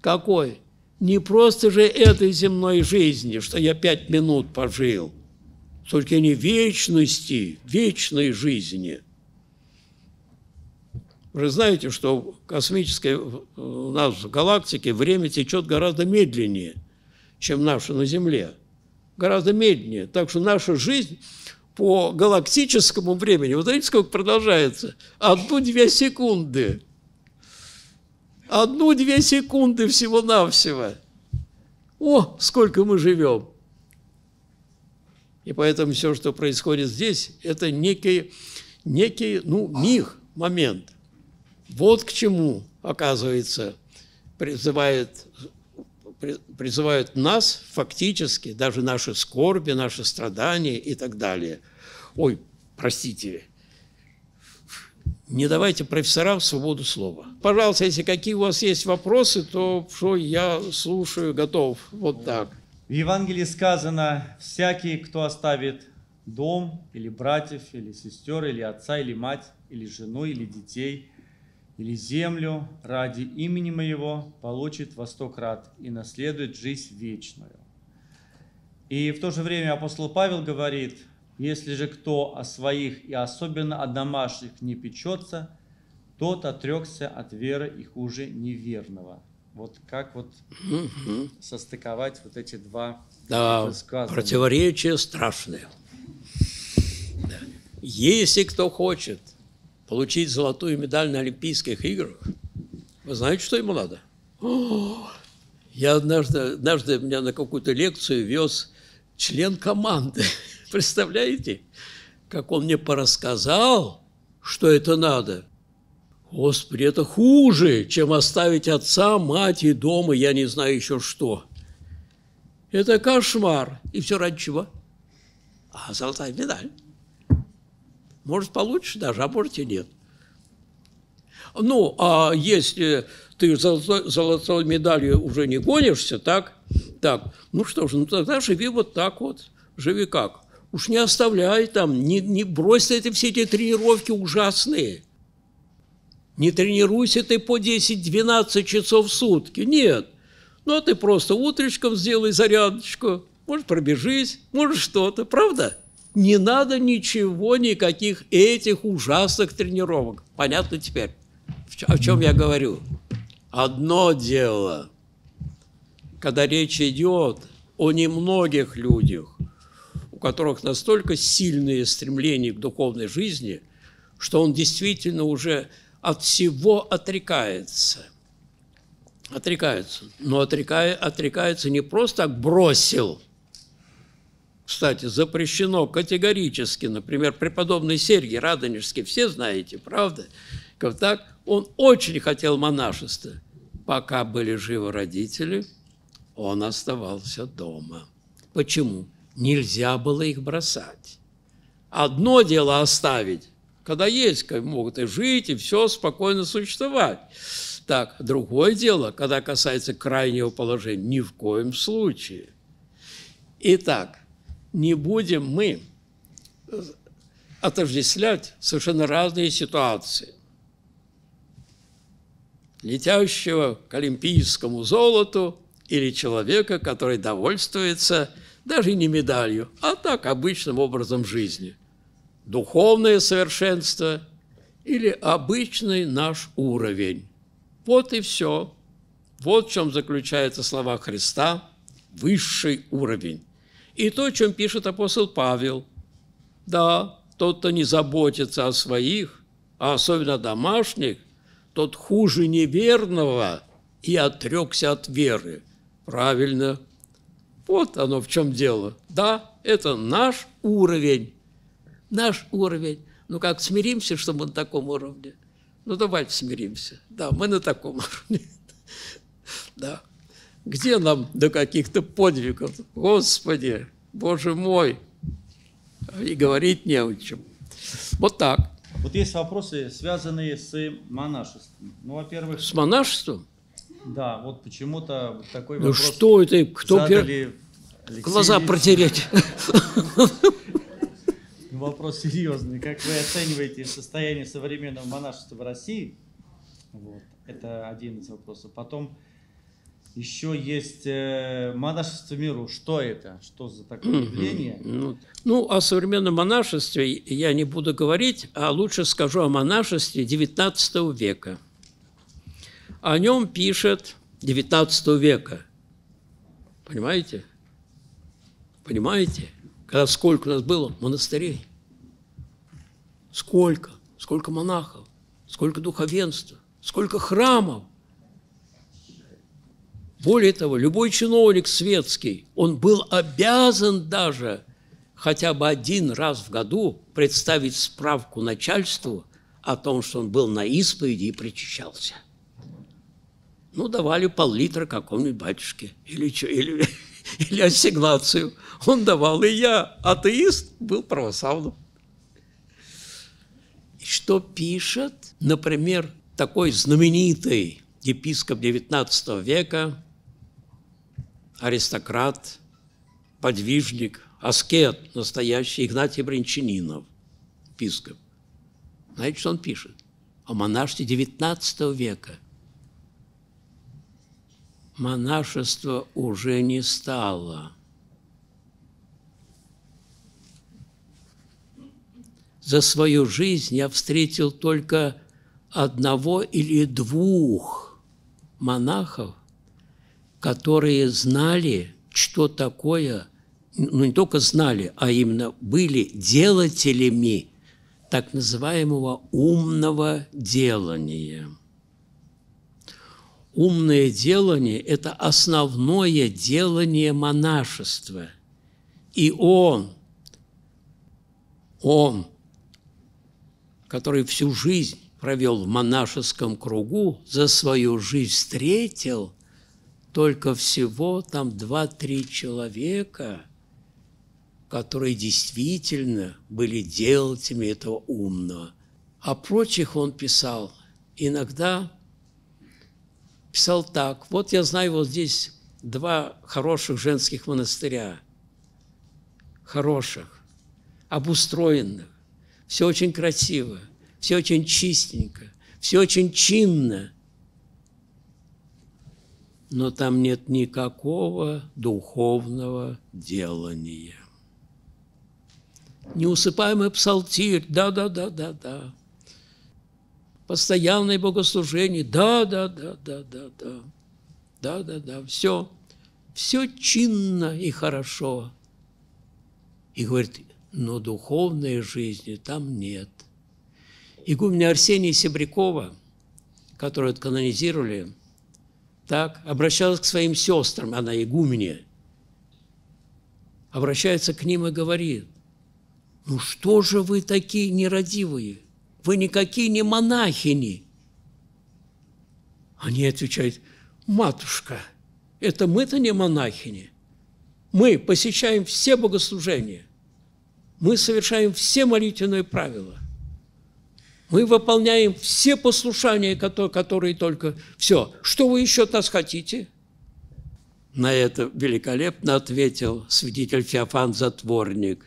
Какой? Не просто же этой земной жизни, что я пять минут пожил – только не вечности, вечной жизни. Вы знаете, что в космической э, у нас в галактике время течет гораздо медленнее, чем наше на Земле. Гораздо медленнее. Так что наша жизнь по галактическому времени, вот видите, сколько продолжается? Одну-две секунды. Одну-две секунды всего-навсего. О, сколько мы живем! И поэтому все, что происходит здесь, это некий, некий ну, миг, момент. Вот к чему, оказывается, призывает, призывают нас фактически, даже наши скорби, наши страдания и так далее. Ой, простите, не давайте профессорам свободу слова. Пожалуйста, если какие у вас есть вопросы, то что я слушаю, готов. Вот так. В Евангелии сказано, всякий, кто оставит дом, или братьев, или сестер, или отца, или мать, или жену, или детей, или землю ради имени моего, получит во сто крат и наследует жизнь вечную. И в то же время апостол Павел говорит, если же кто о своих и особенно о домашних не печется, тот отрекся от веры и хуже неверного – вот как вот состыковать вот эти два да, противоречия страшные. Да. Если кто хочет получить золотую медаль на Олимпийских играх, вы знаете, что ему надо? О, я однажды, однажды меня на какую-то лекцию вез член команды. Представляете, как он мне порассказал, что это надо? Господи, это хуже, чем оставить отца, мать и дома, я не знаю еще что. Это кошмар. И все ради чего? А золотая медаль. Может, получше даже, а может и нет. Ну, а если ты золотой, золотой медалью уже не гонишься, так? Так, ну что ж, ну тогда живи вот так вот, живи как. Уж не оставляй там, не, не брось эти все эти тренировки ужасные. Не тренируйся ты по 10-12 часов в сутки. Нет. Ну, а ты просто утречком сделай зарядочку. Может, пробежись, может, что-то. Правда? Не надо ничего, никаких этих ужасных тренировок. Понятно теперь, о чем я говорю? Одно дело, когда речь идет о немногих людях, у которых настолько сильные стремления к духовной жизни, что он действительно уже от всего отрекается. Отрекается. Но отрекая, отрекается не просто так бросил. Кстати, запрещено категорически, например, преподобный Сергий Радонежский, все знаете, правда? Как так, он очень хотел монашества. Пока были живы родители, он оставался дома. Почему? Нельзя было их бросать. Одно дело оставить, когда есть, как могут и жить, и все спокойно существовать. Так, другое дело, когда касается крайнего положения, ни в коем случае. Итак, не будем мы э, отождествлять совершенно разные ситуации. Летящего к олимпийскому золоту или человека, который довольствуется даже не медалью, а так обычным образом жизни – духовное совершенство или обычный наш уровень. Вот и все. Вот в чем заключаются слова Христа – высший уровень. И то, о чем пишет апостол Павел. Да, тот, кто не заботится о своих, а особенно домашних, тот хуже неверного и отрекся от веры. Правильно. Вот оно в чем дело. Да, это наш уровень наш уровень. Ну как смиримся, что мы на таком уровне? Ну давайте смиримся. Да, мы на таком уровне. Да. Где нам до каких-то подвигов? Господи, Боже мой! И говорить не о чем. Вот так. Вот есть вопросы, связанные с монашеством. Ну, во-первых... С монашеством? Да, вот почему-то такой ну вопрос... Ну что это? Кто задали... пер... Алексей Глаза протереть. вопрос серьезный. Как вы оцениваете состояние современного монашества в России? Вот. Это один из вопросов. Потом еще есть э, монашество миру. Что это? Что за такое явление? Ну, ну, о современном монашестве я не буду говорить, а лучше скажу о монашестве XIX века. О нем пишет XIX века. Понимаете? Понимаете? Когда сколько у нас было монастырей? Сколько? Сколько монахов? Сколько духовенства? Сколько храмов? Более того, любой чиновник светский, он был обязан даже хотя бы один раз в году представить справку начальству о том, что он был на исповеди и причащался. Ну, давали пол-литра какому-нибудь батюшке или, чё, или, или ассигнацию. Он давал, и я, атеист, был православным что пишет, например, такой знаменитый епископ XIX века, аристократ, подвижник, аскет настоящий Игнатий Бринчанинов, епископ. Знаете, что он пишет? О монашке XIX века. Монашество уже не стало за свою жизнь я встретил только одного или двух монахов, которые знали, что такое, ну не только знали, а именно были делателями так называемого умного делания. Умное делание – это основное делание монашества. И он, он – который всю жизнь провел в монашеском кругу, за свою жизнь встретил только всего там два-три человека, которые действительно были делателями этого умного. а прочих он писал. Иногда писал так. Вот я знаю вот здесь два хороших женских монастыря. Хороших, обустроенных все очень красиво, все очень чистенько, все очень чинно. Но там нет никакого духовного делания. Неусыпаемый псалтирь, да-да-да-да-да. Постоянное богослужение, да-да-да-да-да-да. Да-да-да, все. Все чинно и хорошо. И говорит, но духовной жизни там нет. Игуменя Арсения Себрякова, которую канонизировали, так, обращалась к своим сестрам, она игуменя, обращается к ним и говорит, ну что же вы такие нерадивые? Вы никакие не монахини. Они отвечают, матушка, это мы-то не монахини. Мы посещаем все богослужения мы совершаем все молитвенные правила. Мы выполняем все послушания, которые, которые только... Все. Что вы еще от нас хотите? На это великолепно ответил свидетель Феофан Затворник.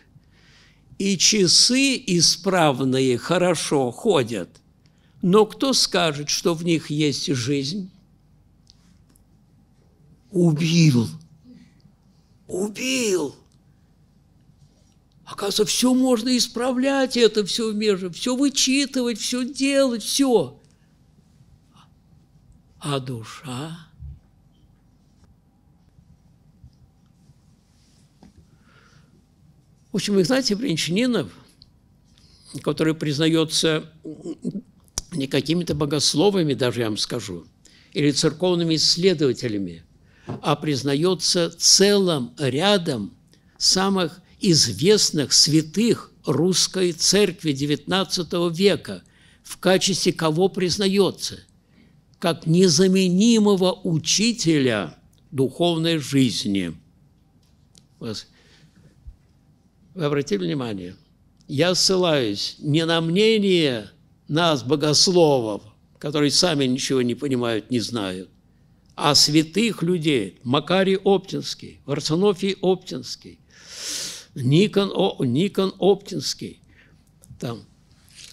И часы исправные хорошо ходят, но кто скажет, что в них есть жизнь? Убил. Убил. Оказывается, все можно исправлять это все в все вычитывать, все делать, все. А душа? В общем, вы Игнатий Брянчанинов, который признается не какими-то богословами, даже я вам скажу, или церковными исследователями, а признается целым рядом самых известных святых русской церкви XIX века, в качестве кого признается? Как незаменимого учителя духовной жизни. Вы обратили внимание? Я ссылаюсь не на мнение нас, богословов, которые сами ничего не понимают, не знают, а святых людей, Макарий Оптинский, Варсонофий Оптинский, Никон, О, Никон Оптинский, там,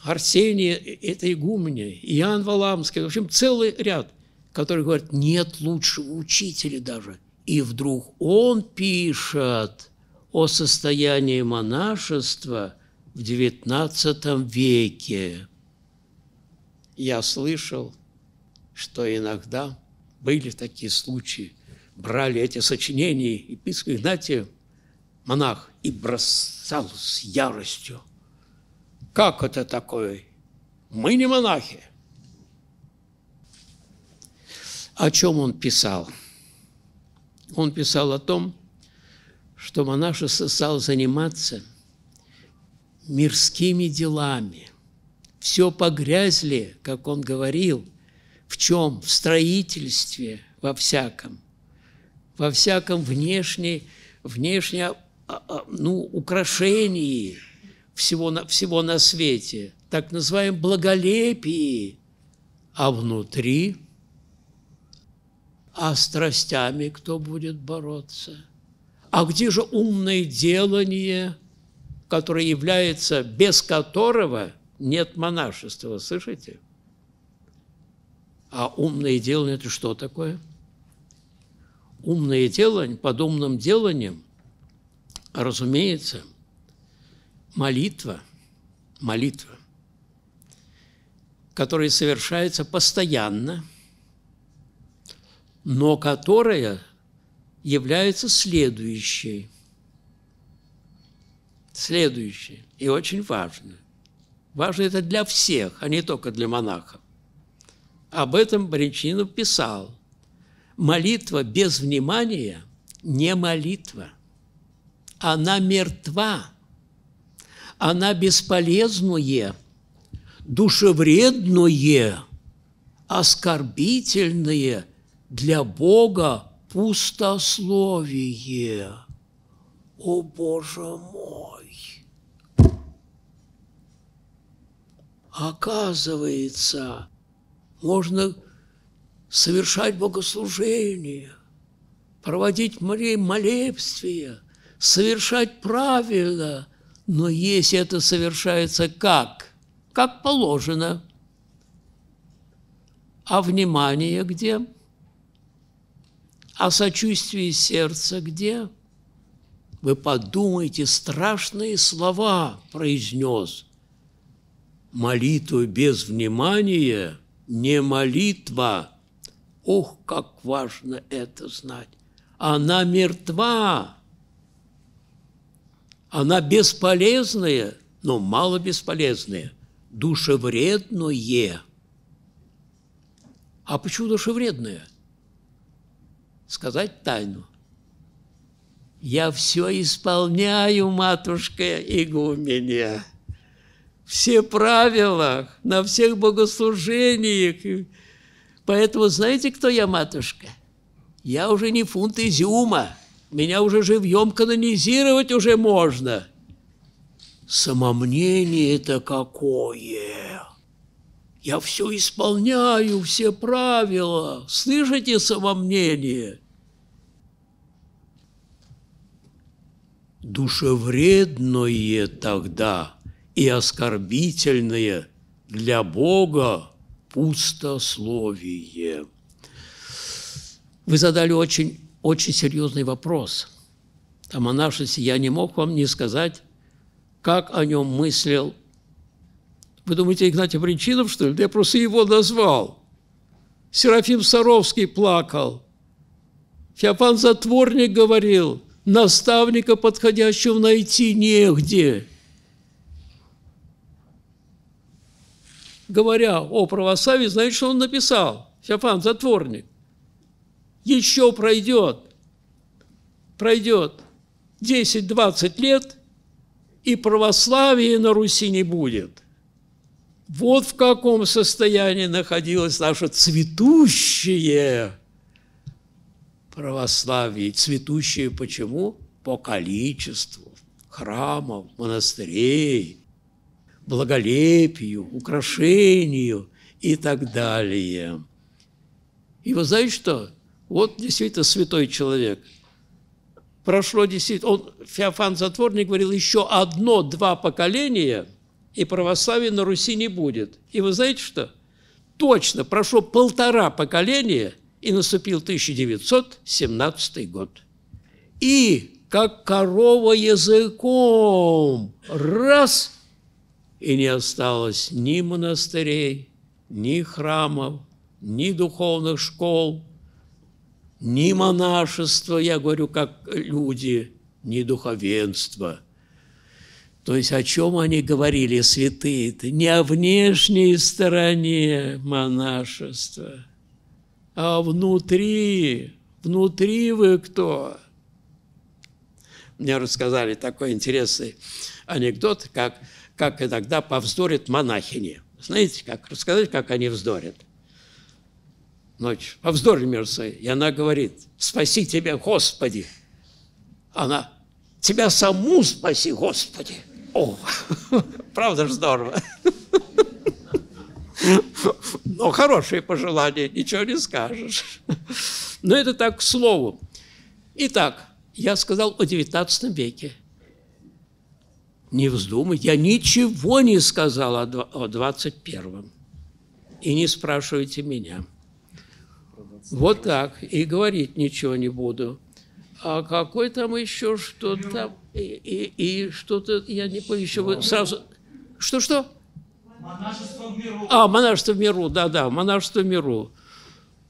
Арсений, э, это игуменя, Иоанн Валамский, в общем, целый ряд, который говорит, нет лучшего учителя даже. И вдруг он пишет о состоянии монашества в XIX веке. Я слышал, что иногда были такие случаи, брали эти сочинения епископа Игнатия монах, и бросал с яростью. Как это такое? Мы не монахи. О чем он писал? Он писал о том, что монашество стал заниматься мирскими делами. Все погрязли, как он говорил, в чем? В строительстве, во всяком. Во всяком внешне, внешне а, а, ну, украшении всего на, всего на свете, так называемом благолепии, а внутри, а страстями кто будет бороться? А где же умное делание, которое является, без которого нет монашества, слышите? А умное делание – это что такое? Умное делание, подобным деланием разумеется, молитва, молитва, которая совершается постоянно, но которая является следующей. Следующей. И очень важно. Важно это для всех, а не только для монахов. Об этом Бринчинов писал. Молитва без внимания – не молитва она мертва, она бесполезное, душевредное, оскорбительное для Бога пустословие. О, Боже мой! Оказывается, можно совершать богослужение, проводить молебствие совершать правильно, но если это совершается как? Как положено. А внимание где? А сочувствие сердца где? Вы подумайте, страшные слова произнес. Молитву без внимания не молитва. Ох, как важно это знать. Она мертва она бесполезная, но мало бесполезная, душевредное. А почему душевредное? Сказать тайну. Я все исполняю, матушка игуменя. Все правила на всех богослужениях. Поэтому знаете, кто я, матушка? Я уже не фунт изюма меня уже живьем канонизировать уже можно. Самомнение это какое! Я все исполняю, все правила. Слышите самомнение? Душевредное тогда и оскорбительное для Бога пустословие. Вы задали очень очень серьезный вопрос. О монашестве я не мог вам не сказать, как о нем мыслил. Вы думаете, Игнатий Бринчинов, что ли? Да я просто его назвал. Серафим Саровский плакал. Феопан Затворник говорил, наставника подходящего найти негде. Говоря о православии, знаете, что он написал? Феопан Затворник еще пройдет, пройдет 10-20 лет, и православия на Руси не будет. Вот в каком состоянии находилось наше цветущее православие. Цветущее почему? По количеству храмов, монастырей, благолепию, украшению и так далее. И вы знаете что? Вот действительно святой человек. Прошло действительно... Он, Феофан Затворник говорил, еще одно-два поколения, и православия на Руси не будет. И вы знаете что? Точно, прошло полтора поколения, и наступил 1917 год. И как корова языком, раз, и не осталось ни монастырей, ни храмов, ни духовных школ – ни монашество, я говорю, как люди, ни духовенство. То есть о чем они говорили, святые? -то? Не о внешней стороне монашества, а внутри. Внутри вы кто? Мне рассказали такой интересный анекдот, как, как иногда повздорят монахини. Знаете, как рассказать, как они вздорят? Ночь, по а вздору между собой. И она говорит, спаси тебя, Господи. Она, тебя саму спаси, Господи. О, правда же здорово. Но хорошие пожелания, ничего не скажешь. Но это так к слову. Итак, я сказал о XIX веке. Не вздумай, я ничего не сказал о 21-м. И не спрашивайте меня. Вот так. И говорить ничего не буду. А какой там еще что-то... И, и, и что-то, я не помню, еще сразу... Что-что? Монашество в миру. А, монашество в миру, да-да, монашество в миру.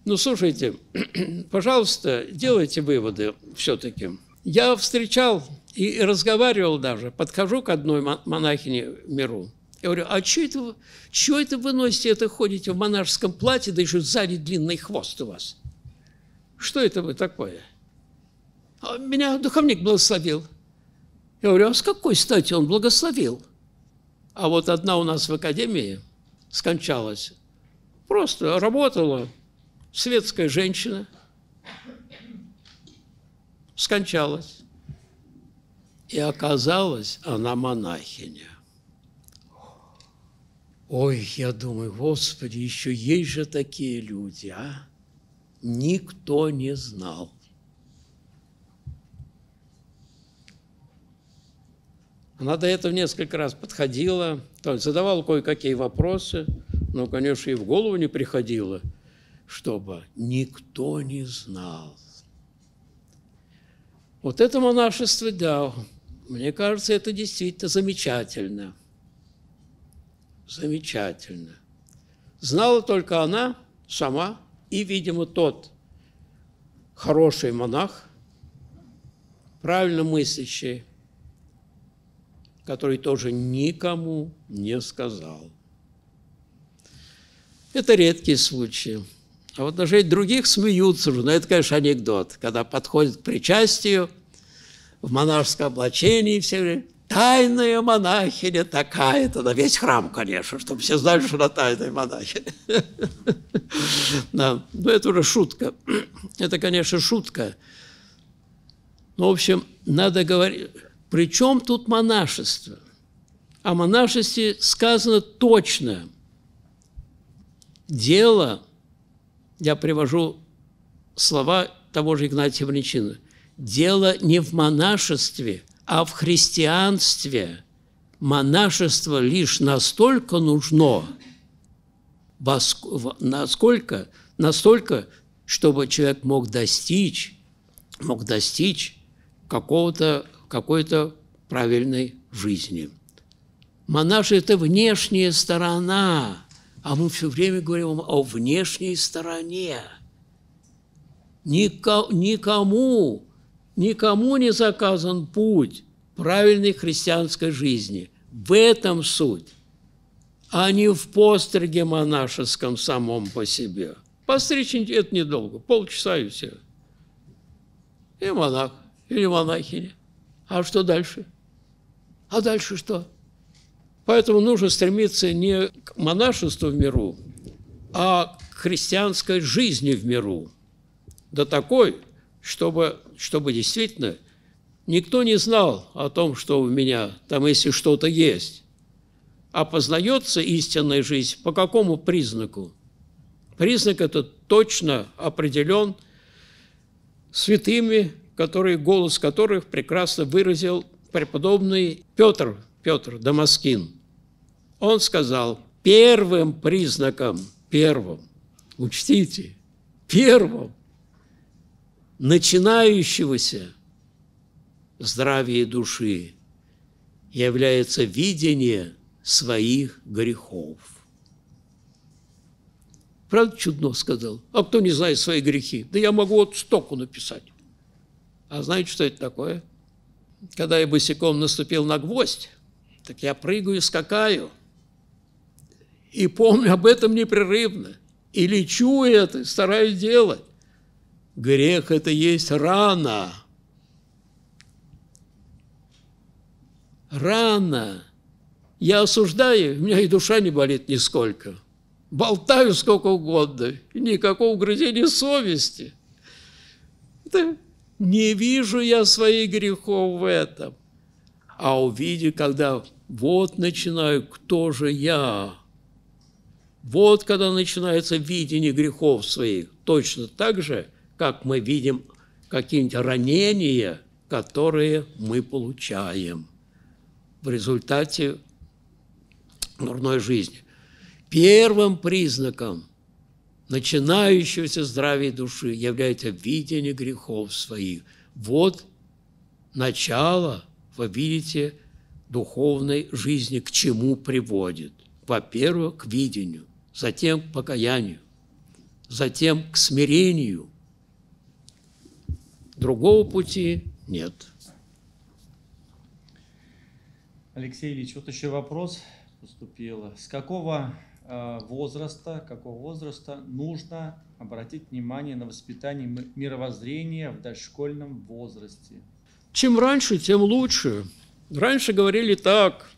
Ну, слушайте, пожалуйста, делайте выводы все-таки. Я встречал и разговаривал даже, подхожу к одной монахине в миру – я говорю, а что это, что это вы носите, это ходите в монашеском платье, да еще сзади длинный хвост у вас? Что это вы такое? А меня духовник благословил. Я говорю, а с какой стати он благословил? А вот одна у нас в академии скончалась. Просто работала светская женщина. Скончалась. И оказалась она монахиня. Ой, я думаю, Господи, еще есть же такие люди, а? Никто не знал. Она до этого несколько раз подходила, задавала кое-какие вопросы, но, конечно, и в голову не приходило, чтобы никто не знал. Вот это монашество, да, мне кажется, это действительно замечательно – замечательно. Знала только она сама и, видимо, тот хороший монах, правильно мыслящий, который тоже никому не сказал. Это редкие случаи. А в отношении других смеются уже. Но это, конечно, анекдот. Когда подходит к причастию в монашеском облачении, все время тайная монахиня такая-то, на весь храм, конечно, чтобы все знали, что она тайная монахиня. Да, но ну, это уже шутка. Это, конечно, шутка. Но, ну, в общем, надо говорить... При чем тут монашество? О монашестве сказано точно. Дело, я привожу слова того же Игнатия Вречина, дело не в монашестве – а в христианстве монашество лишь настолько нужно, насколько, настолько, чтобы человек мог достичь, мог достичь какого-то, какой-то правильной жизни. Монаши – это внешняя сторона, а мы все время говорим о внешней стороне. Никому никому не заказан путь правильной христианской жизни. В этом суть, а не в постриге монашеском самом по себе. Постричь это недолго, полчаса и все. И монах, или монахиня. А что дальше? А дальше что? Поэтому нужно стремиться не к монашеству в миру, а к христианской жизни в миру. Да такой, чтобы, чтобы действительно никто не знал о том, что у меня там, если что-то есть. А познается истинная жизнь по какому признаку? Признак этот точно определен святыми, которые, голос которых прекрасно выразил преподобный Петр, Петр Дамаскин. Он сказал, первым признаком, первым, учтите, первым начинающегося здравия души является видение своих грехов. Правда, чудно сказал. А кто не знает свои грехи? Да я могу вот стоку написать. А знаете, что это такое? Когда я босиком наступил на гвоздь, так я прыгаю и скакаю. И помню об этом непрерывно. И лечу это, стараюсь делать. Грех – это есть рана. Рана. Я осуждаю, у меня и душа не болит нисколько. Болтаю сколько угодно, никакого угрызения совести. Да не вижу я своих грехов в этом. А увидя, когда вот начинаю, кто же я? Вот когда начинается видение грехов своих. Точно так же – как мы видим какие-нибудь ранения, которые мы получаем в результате дурной жизни. Первым признаком начинающегося здравия души является видение грехов своих. Вот начало, вы видите, духовной жизни к чему приводит. Во-первых, к видению, затем к покаянию, затем к смирению – Другого пути нет. Алексей Ильич, вот еще вопрос поступил. С какого э, возраста, какого возраста нужно обратить внимание на воспитание мировоззрения в дошкольном возрасте? Чем раньше, тем лучше. Раньше говорили так,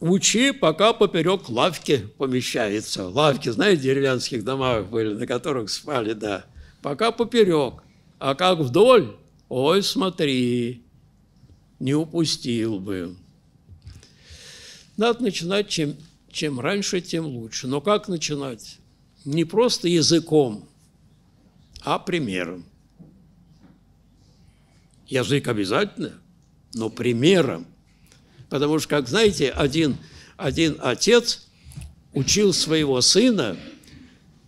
учи, пока поперек лавки помещается. Лавки, знаете, в деревянских домах были, на которых спали, да. Пока поперек. А как вдоль, ой, смотри, не упустил бы. Надо начинать чем, чем раньше, тем лучше. Но как начинать? Не просто языком, а примером. Язык обязательно, но примером. Потому что, как знаете, один, один отец учил своего сына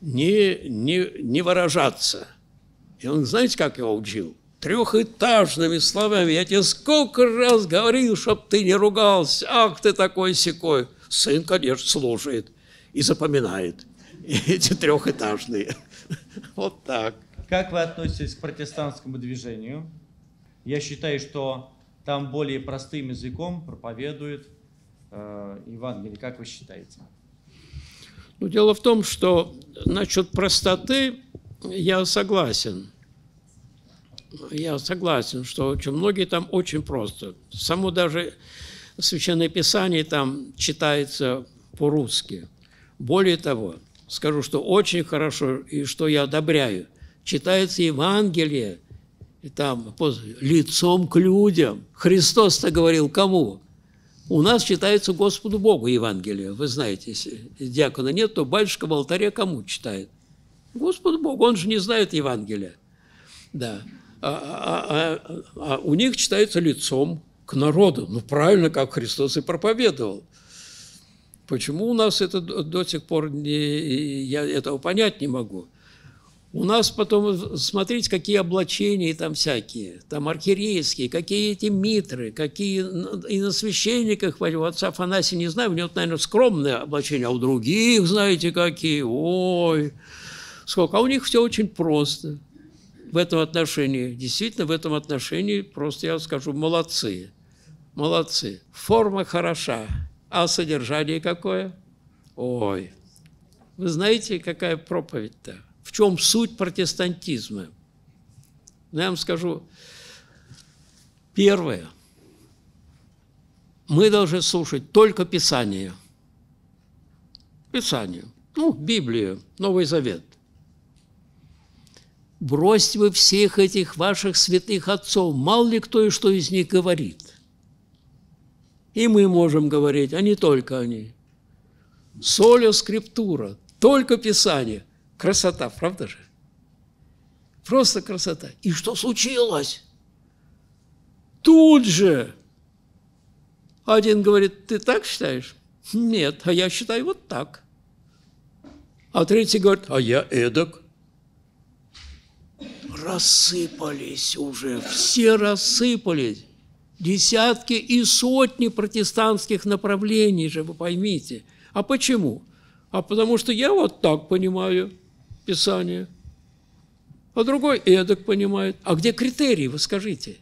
не, не, не выражаться – и он, знаете, как его учил? Трехэтажными словами. Я тебе сколько раз говорил, чтоб ты не ругался. Ах ты такой секой. Сын, конечно, слушает и запоминает. эти трехэтажные. Вот так. Как вы относитесь к протестантскому движению? Я считаю, что там более простым языком проповедует э, Евангелие. Как вы считаете? Ну, дело в том, что насчет простоты я согласен я согласен, что очень многие там очень просто. Само даже Священное Писание там читается по-русски. Более того, скажу, что очень хорошо, и что я одобряю, читается Евангелие, и там лицом к людям. Христос-то говорил кому? У нас читается Господу Богу Евангелие. Вы знаете, если диакона нет, то батюшка в алтаре кому читает? Господу Богу. Он же не знает Евангелия. Да. А а, а, а, а у них читается лицом к народу. Ну, правильно, как Христос и проповедовал. Почему у нас это до сих пор не, я этого понять не могу? У нас потом, смотрите, какие облачения там всякие, там архиерейские, какие эти митры, какие и на священниках, у отца Афанасия не знаю, у него, наверное, скромное облачение, а у других, знаете, какие, ой, сколько. А у них все очень просто – в этом отношении, действительно, в этом отношении, просто я скажу, молодцы. Молодцы. Форма хороша, а содержание какое? Ой. Вы знаете, какая проповедь-то? В чем суть протестантизма? Ну, я вам скажу. Первое. Мы должны слушать только Писание. Писание. Ну, Библию, Новый Завет бросьте вы всех этих ваших святых отцов, мало ли кто и что из них говорит. И мы можем говорить, а не только они. Солю скриптура, только Писание. Красота, правда же? Просто красота. И что случилось? Тут же один говорит, ты так считаешь? Нет, а я считаю вот так. А третий говорит, а я эдак рассыпались уже, все рассыпались. Десятки и сотни протестантских направлений же, вы поймите. А почему? А потому что я вот так понимаю Писание, а другой эдак понимает. А где критерии, вы скажите?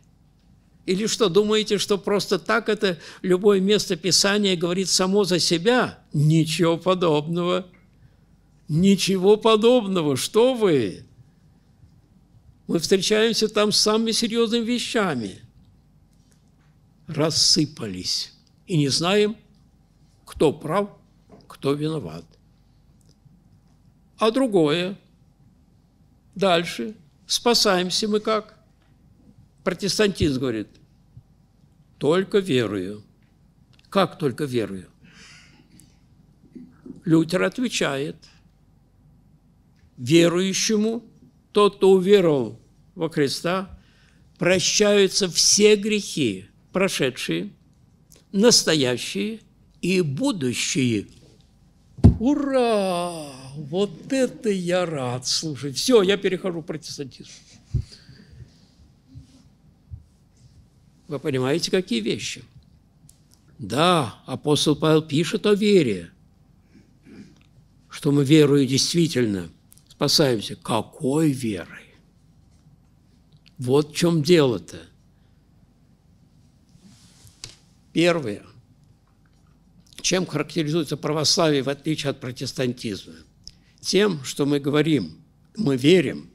Или что, думаете, что просто так это любое место Писания говорит само за себя? Ничего подобного. Ничего подобного, что вы? мы встречаемся там с самыми серьезными вещами. Рассыпались. И не знаем, кто прав, кто виноват. А другое. Дальше. Спасаемся мы как? Протестантизм говорит, только верую. Как только верую? Лютер отвечает, верующему тот, кто уверовал во Христа прощаются все грехи, прошедшие, настоящие и будущие. Ура! Вот это я рад, слушать. Все, я перехожу в протестантизм. Вы понимаете, какие вещи? Да, апостол Павел пишет о вере, что мы верою действительно спасаемся. Какой веры? Вот в чем дело-то. Первое. Чем характеризуется православие в отличие от протестантизма? Тем, что мы говорим, мы верим,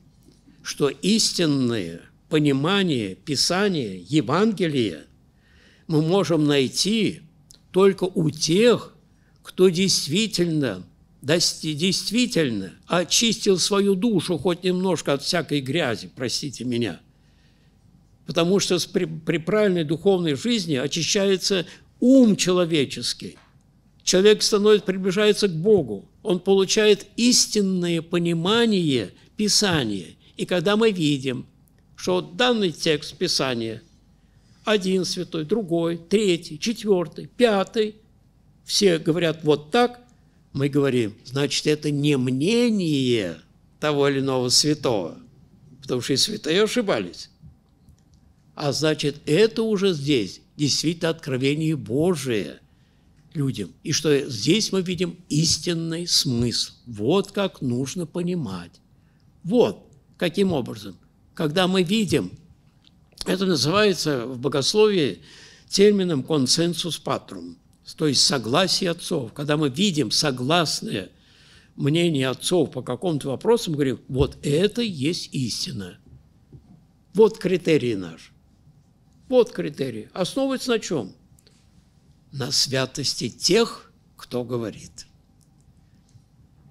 что истинное понимание Писания, Евангелия мы можем найти только у тех, кто действительно, действительно очистил свою душу хоть немножко от всякой грязи, простите меня – Потому что при, при правильной духовной жизни очищается ум человеческий. Человек становится, приближается к Богу. Он получает истинное понимание Писания. И когда мы видим, что данный текст Писания один святой, другой, третий, четвертый, пятый, все говорят вот так, мы говорим, значит, это не мнение того или иного святого, потому что и святые ошибались. А значит, это уже здесь действительно откровение Божие людям. И что здесь мы видим истинный смысл. Вот как нужно понимать. Вот каким образом. Когда мы видим, это называется в богословии термином консенсус патрум, то есть согласие отцов. Когда мы видим согласное мнение отцов по какому-то вопросу, мы говорим, вот это есть истина. Вот критерий наш. Вот критерий. Основывается на чем? На святости тех, кто говорит.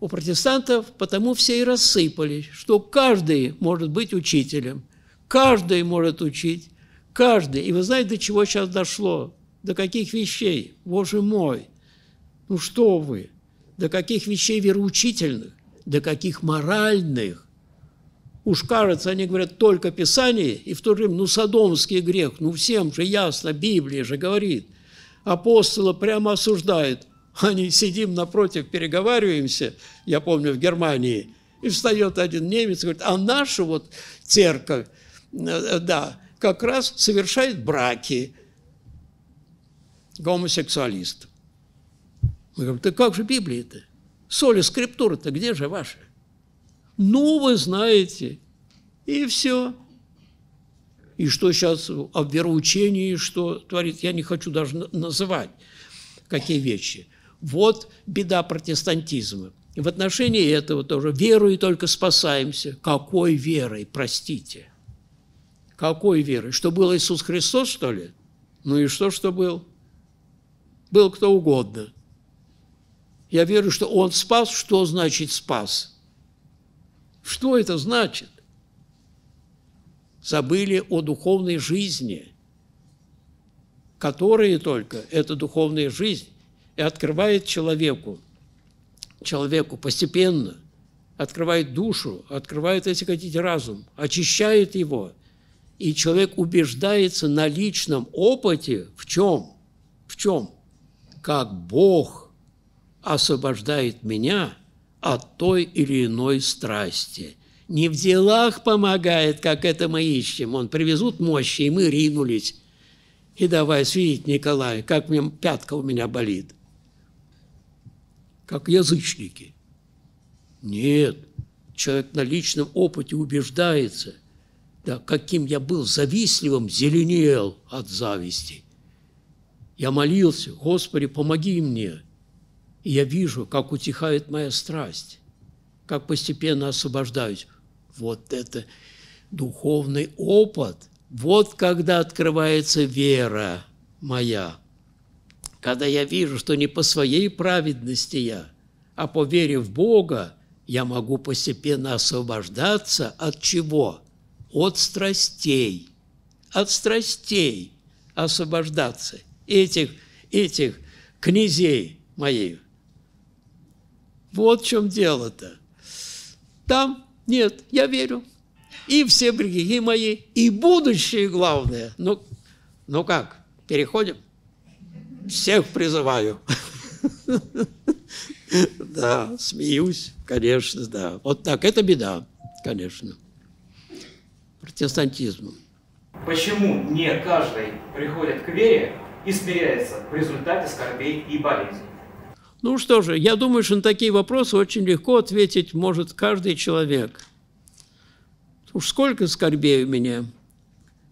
У протестантов потому все и рассыпались, что каждый может быть учителем, каждый может учить, каждый. И вы знаете, до чего сейчас дошло? До каких вещей? Боже мой! Ну что вы! До каких вещей вероучительных? До каких моральных? Уж кажется, они говорят только Писание, и в то же время, ну, садомский грех, ну, всем же ясно, Библия же говорит. апостола прямо осуждают. Они сидим напротив, переговариваемся, я помню, в Германии, и встает один немец и говорит, а наша вот церковь, э, да, как раз совершает браки гомосексуалистов. Мы говорим, ты как же Библия-то? Соли скриптура-то где же ваша? Ну, вы знаете. И все. И что сейчас о а вероучении, что творит, я не хочу даже называть, какие вещи. Вот беда протестантизма. И в отношении этого тоже верой только спасаемся. Какой верой, простите? Какой верой? Что был Иисус Христос, что ли? Ну и что, что был? Был кто угодно. Я верю, что Он спас. Что значит спас? Что это значит? Забыли о духовной жизни, которая только эта духовная жизнь и открывает человеку, человеку постепенно, открывает душу, открывает, если хотите, разум, очищает его, и человек убеждается на личном опыте в чем? В чем? Как Бог освобождает меня – от той или иной страсти. Не в делах помогает, как это мы ищем. Он привезут мощи, и мы ринулись. И давай свидеть, Николай, как мне, пятка у меня болит. Как язычники. Нет, человек на личном опыте убеждается, да, каким я был завистливым, зеленел от зависти. Я молился, Господи, помоги мне – и я вижу, как утихает моя страсть, как постепенно освобождаюсь. Вот это духовный опыт. Вот когда открывается вера моя. Когда я вижу, что не по своей праведности я, а по вере в Бога, я могу постепенно освобождаться от чего? От страстей. От страстей освобождаться. Этих, этих князей моих. Вот в чем дело-то. Там нет, я верю. И все грехи мои, и будущее главное. Ну, ну как, переходим? Всех призываю. Да, смеюсь, конечно, да. Вот так, это беда, конечно, протестантизмом. Почему не каждый приходит к вере и смиряется в результате скорбей и болезней? Ну что же, я думаю, что на такие вопросы очень легко ответить может каждый человек. Уж сколько скорбей у меня?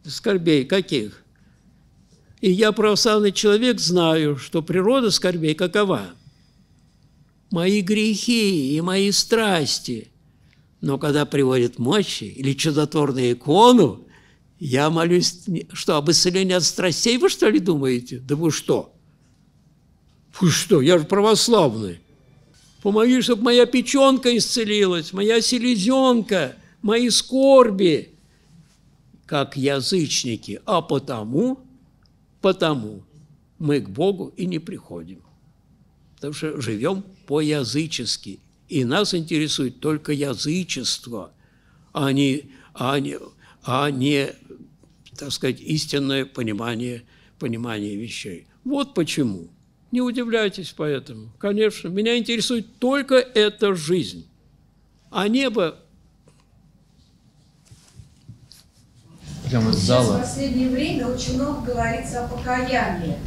Скорбей каких? И я, православный человек, знаю, что природа скорбей какова? Мои грехи и мои страсти. Но когда приводит мощи или чудотворную икону, я молюсь, что об исцелении от страстей вы что ли думаете? Да вы что? Вы что, я же православный. Помоги, чтобы моя печенка исцелилась, моя селезенка, мои скорби, как язычники. А потому, потому мы к Богу и не приходим. Потому что живем по-язычески. И нас интересует только язычество, а не, а не, а не так сказать, истинное понимание, понимание вещей. Вот почему. Не удивляйтесь поэтому. Конечно, меня интересует только эта жизнь. А небо... Прямо из зала. Сейчас в последнее время очень много говорится о покаянии.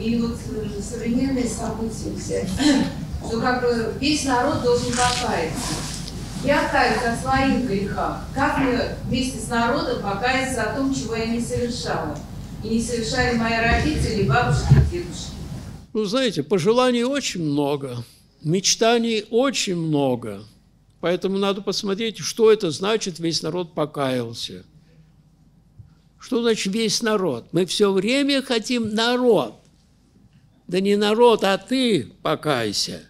И вот э, современные события все. Что как бы весь народ должен покаяться. Я каюсь о своих грехах. Как мне вместе с народом покаяться о том, чего я не совершала? И не совершали мои родители, бабушки и дедушки. Ну, знаете, пожеланий очень много, мечтаний очень много. Поэтому надо посмотреть, что это значит «весь народ покаялся». Что значит «весь народ»? Мы все время хотим народ. Да не народ, а ты покайся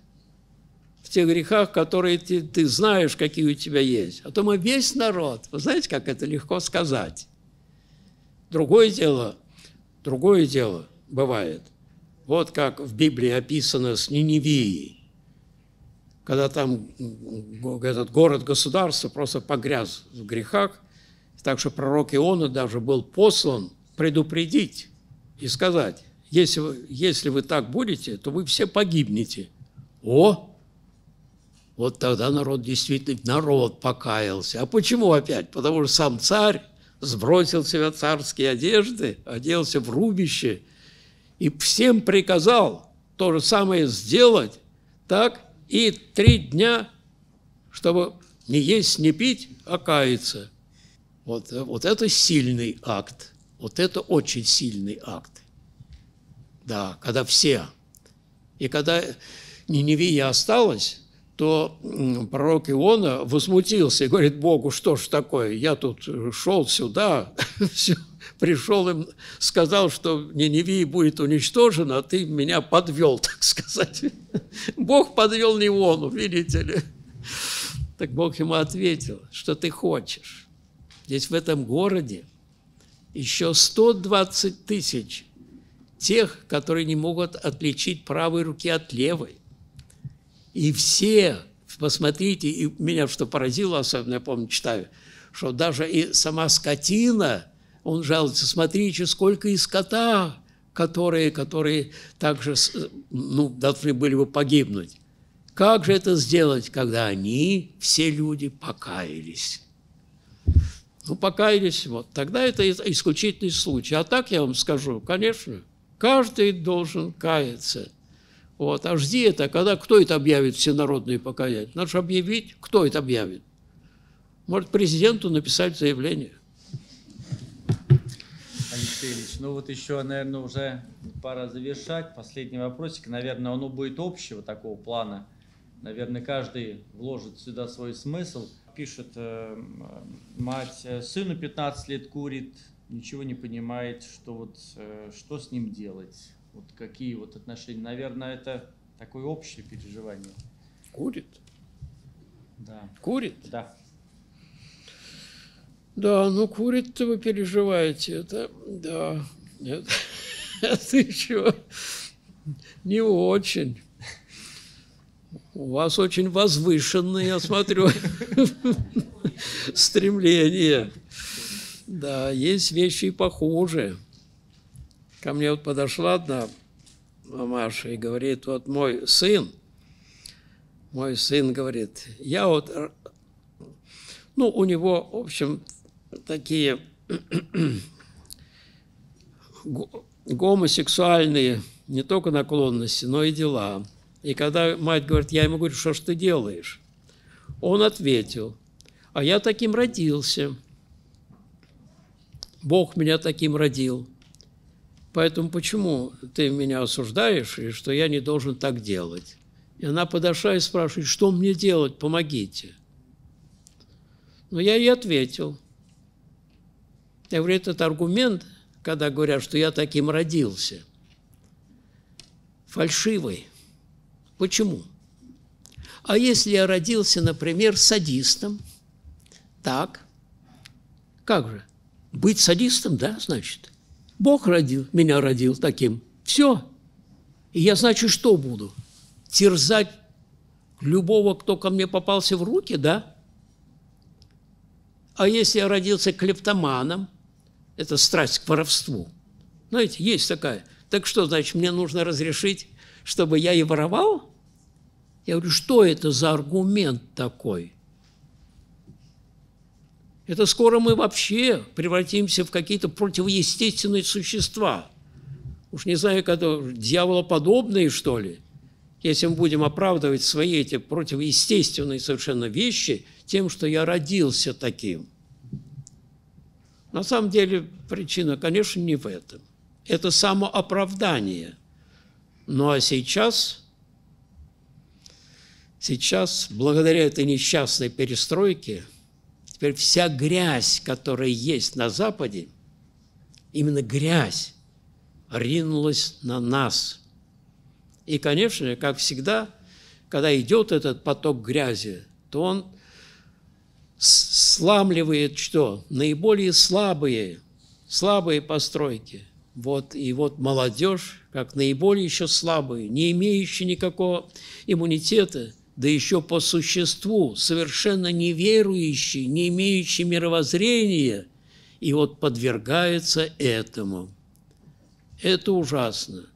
в тех грехах, которые ты, ты знаешь, какие у тебя есть. А то мы весь народ. Вы знаете, как это легко сказать? Другое дело, другое дело бывает – вот как в Библии описано с Ниневией, когда там этот город-государство просто погряз в грехах, так что пророк Иона даже был послан предупредить и сказать, если вы, если вы так будете, то вы все погибнете. О, вот тогда народ действительно, народ покаялся. А почему опять? Потому что сам царь сбросил себя царские одежды, оделся в рубище – и всем приказал то же самое сделать, так и три дня, чтобы не есть, не пить, а каяться. Вот, вот это сильный акт. Вот это очень сильный акт. Да, когда все. И когда Ниневия осталась, то пророк Иона возмутился и говорит Богу, что ж такое, я тут шел сюда, все, пришел им, сказал, что Ниневия будет уничтожена, а ты меня подвел, так сказать. Бог подвел не он, видите ли. Так Бог ему ответил, что ты хочешь. Здесь в этом городе еще 120 тысяч тех, которые не могут отличить правой руки от левой. И все, посмотрите, и меня что поразило, особенно я помню, читаю, что даже и сама скотина – он жалуется, смотрите, сколько и скота, которые, которые также ну, должны были бы погибнуть. Как же это сделать, когда они, все люди, покаялись? Ну, покаялись, вот, тогда это исключительный случай. А так я вам скажу, конечно, каждый должен каяться. Вот, а жди это, когда кто это объявит всенародное покаяние? Надо же объявить, кто это объявит. Может, президенту написать заявление. Алексей Ильич, ну вот еще, наверное, уже пора завершать. Последний вопросик, наверное, оно будет общего такого плана. Наверное, каждый вложит сюда свой смысл. Пишет э, мать, э, сыну 15 лет курит, ничего не понимает, что вот э, что с ним делать, вот какие вот отношения. Наверное, это такое общее переживание. Курит? Да. Курит? Да. Да, ну курит-то вы переживаете, это, да, нет, это еще не очень. У вас очень возвышенные, я смотрю, стремления. Да, есть вещи и похуже. Ко мне вот подошла одна мамаша и говорит, вот мой сын, мой сын говорит, я вот, ну, у него, в общем, такие гомосексуальные не только наклонности, но и дела. И когда мать говорит, я ему говорю, что ж ты делаешь? Он ответил, а я таким родился. Бог меня таким родил. Поэтому почему ты меня осуждаешь, и что я не должен так делать? И она подошла и спрашивает, что мне делать, помогите. Но я ей ответил – я говорю, этот аргумент, когда говорят, что я таким родился, фальшивый. Почему? А если я родился, например, садистом, так, как же? Быть садистом, да, значит? Бог родил, меня родил таким. Все. И я, значит, что буду? Терзать любого, кто ко мне попался в руки, да? А если я родился клептоманом – это страсть к воровству. Знаете, есть такая. Так что, значит, мне нужно разрешить, чтобы я и воровал? Я говорю, что это за аргумент такой? Это скоро мы вообще превратимся в какие-то противоестественные существа. Уж не знаю, как дьяволоподобные, что ли. Если мы будем оправдывать свои эти противоестественные совершенно вещи тем, что я родился таким – на самом деле причина, конечно, не в этом. Это самооправдание. Ну а сейчас, сейчас, благодаря этой несчастной перестройке, теперь вся грязь, которая есть на Западе, именно грязь, ринулась на нас. И, конечно, как всегда, когда идет этот поток грязи, то он – сламливает что? Наиболее слабые, слабые постройки. Вот, и вот молодежь, как наиболее еще слабые, не имеющие никакого иммунитета, да еще по существу, совершенно неверующие, не имеющие мировоззрения, и вот подвергается этому. Это ужасно.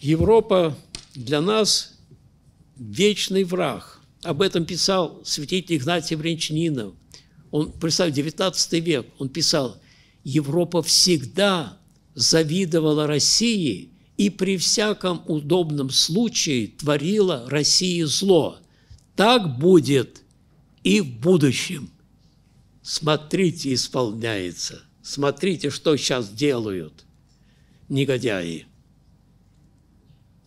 Европа для нас вечный враг – об этом писал святитель Игнатий Брянчанинов. Он, представь, 19 век, он писал, «Европа всегда завидовала России и при всяком удобном случае творила России зло. Так будет и в будущем». Смотрите, исполняется. Смотрите, что сейчас делают негодяи.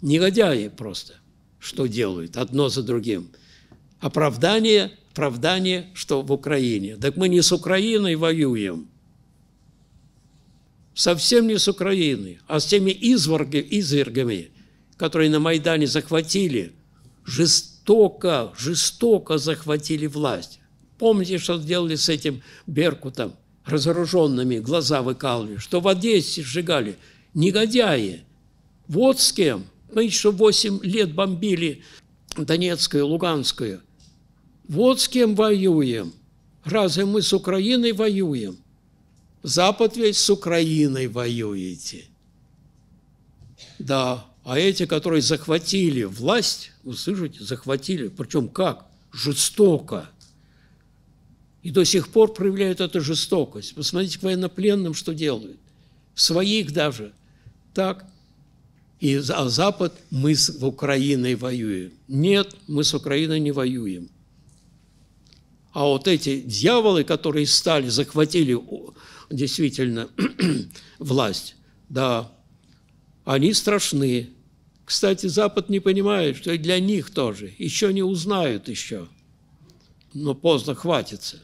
Негодяи просто, что делают одно за другим – оправдание, оправдание, что в Украине. Так мы не с Украиной воюем. Совсем не с Украиной, а с теми изворги, извергами, которые на Майдане захватили, жестоко, жестоко захватили власть. Помните, что сделали с этим Беркутом? Разоруженными глаза выкалывали, что в Одессе сжигали. Негодяи. Вот с кем. Мы еще 8 лет бомбили Донецкую, Луганскую – вот с кем воюем. Разве мы с Украиной воюем? Запад весь с Украиной воюете. Да, а эти, которые захватили власть, вы слышите, захватили, причем как? Жестоко. И до сих пор проявляют эту жестокость. Посмотрите к военнопленным, что делают. Своих даже. Так. И а Запад, мы с Украиной воюем. Нет, мы с Украиной не воюем. А вот эти дьяволы, которые стали, захватили действительно власть, да, они страшны. Кстати, Запад не понимает, что и для них тоже. Еще не узнают еще. Но поздно хватится.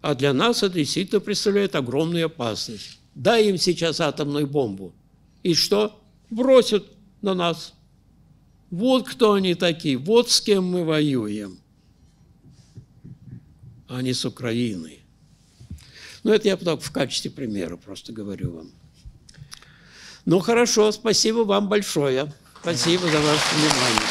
А для нас это действительно представляет огромную опасность. Дай им сейчас атомную бомбу. И что? Бросят на нас. Вот кто они такие, вот с кем мы воюем а не с Украины. Но ну, это я так в качестве примера просто говорю вам. Ну хорошо, спасибо вам большое. Спасибо за ваше внимание.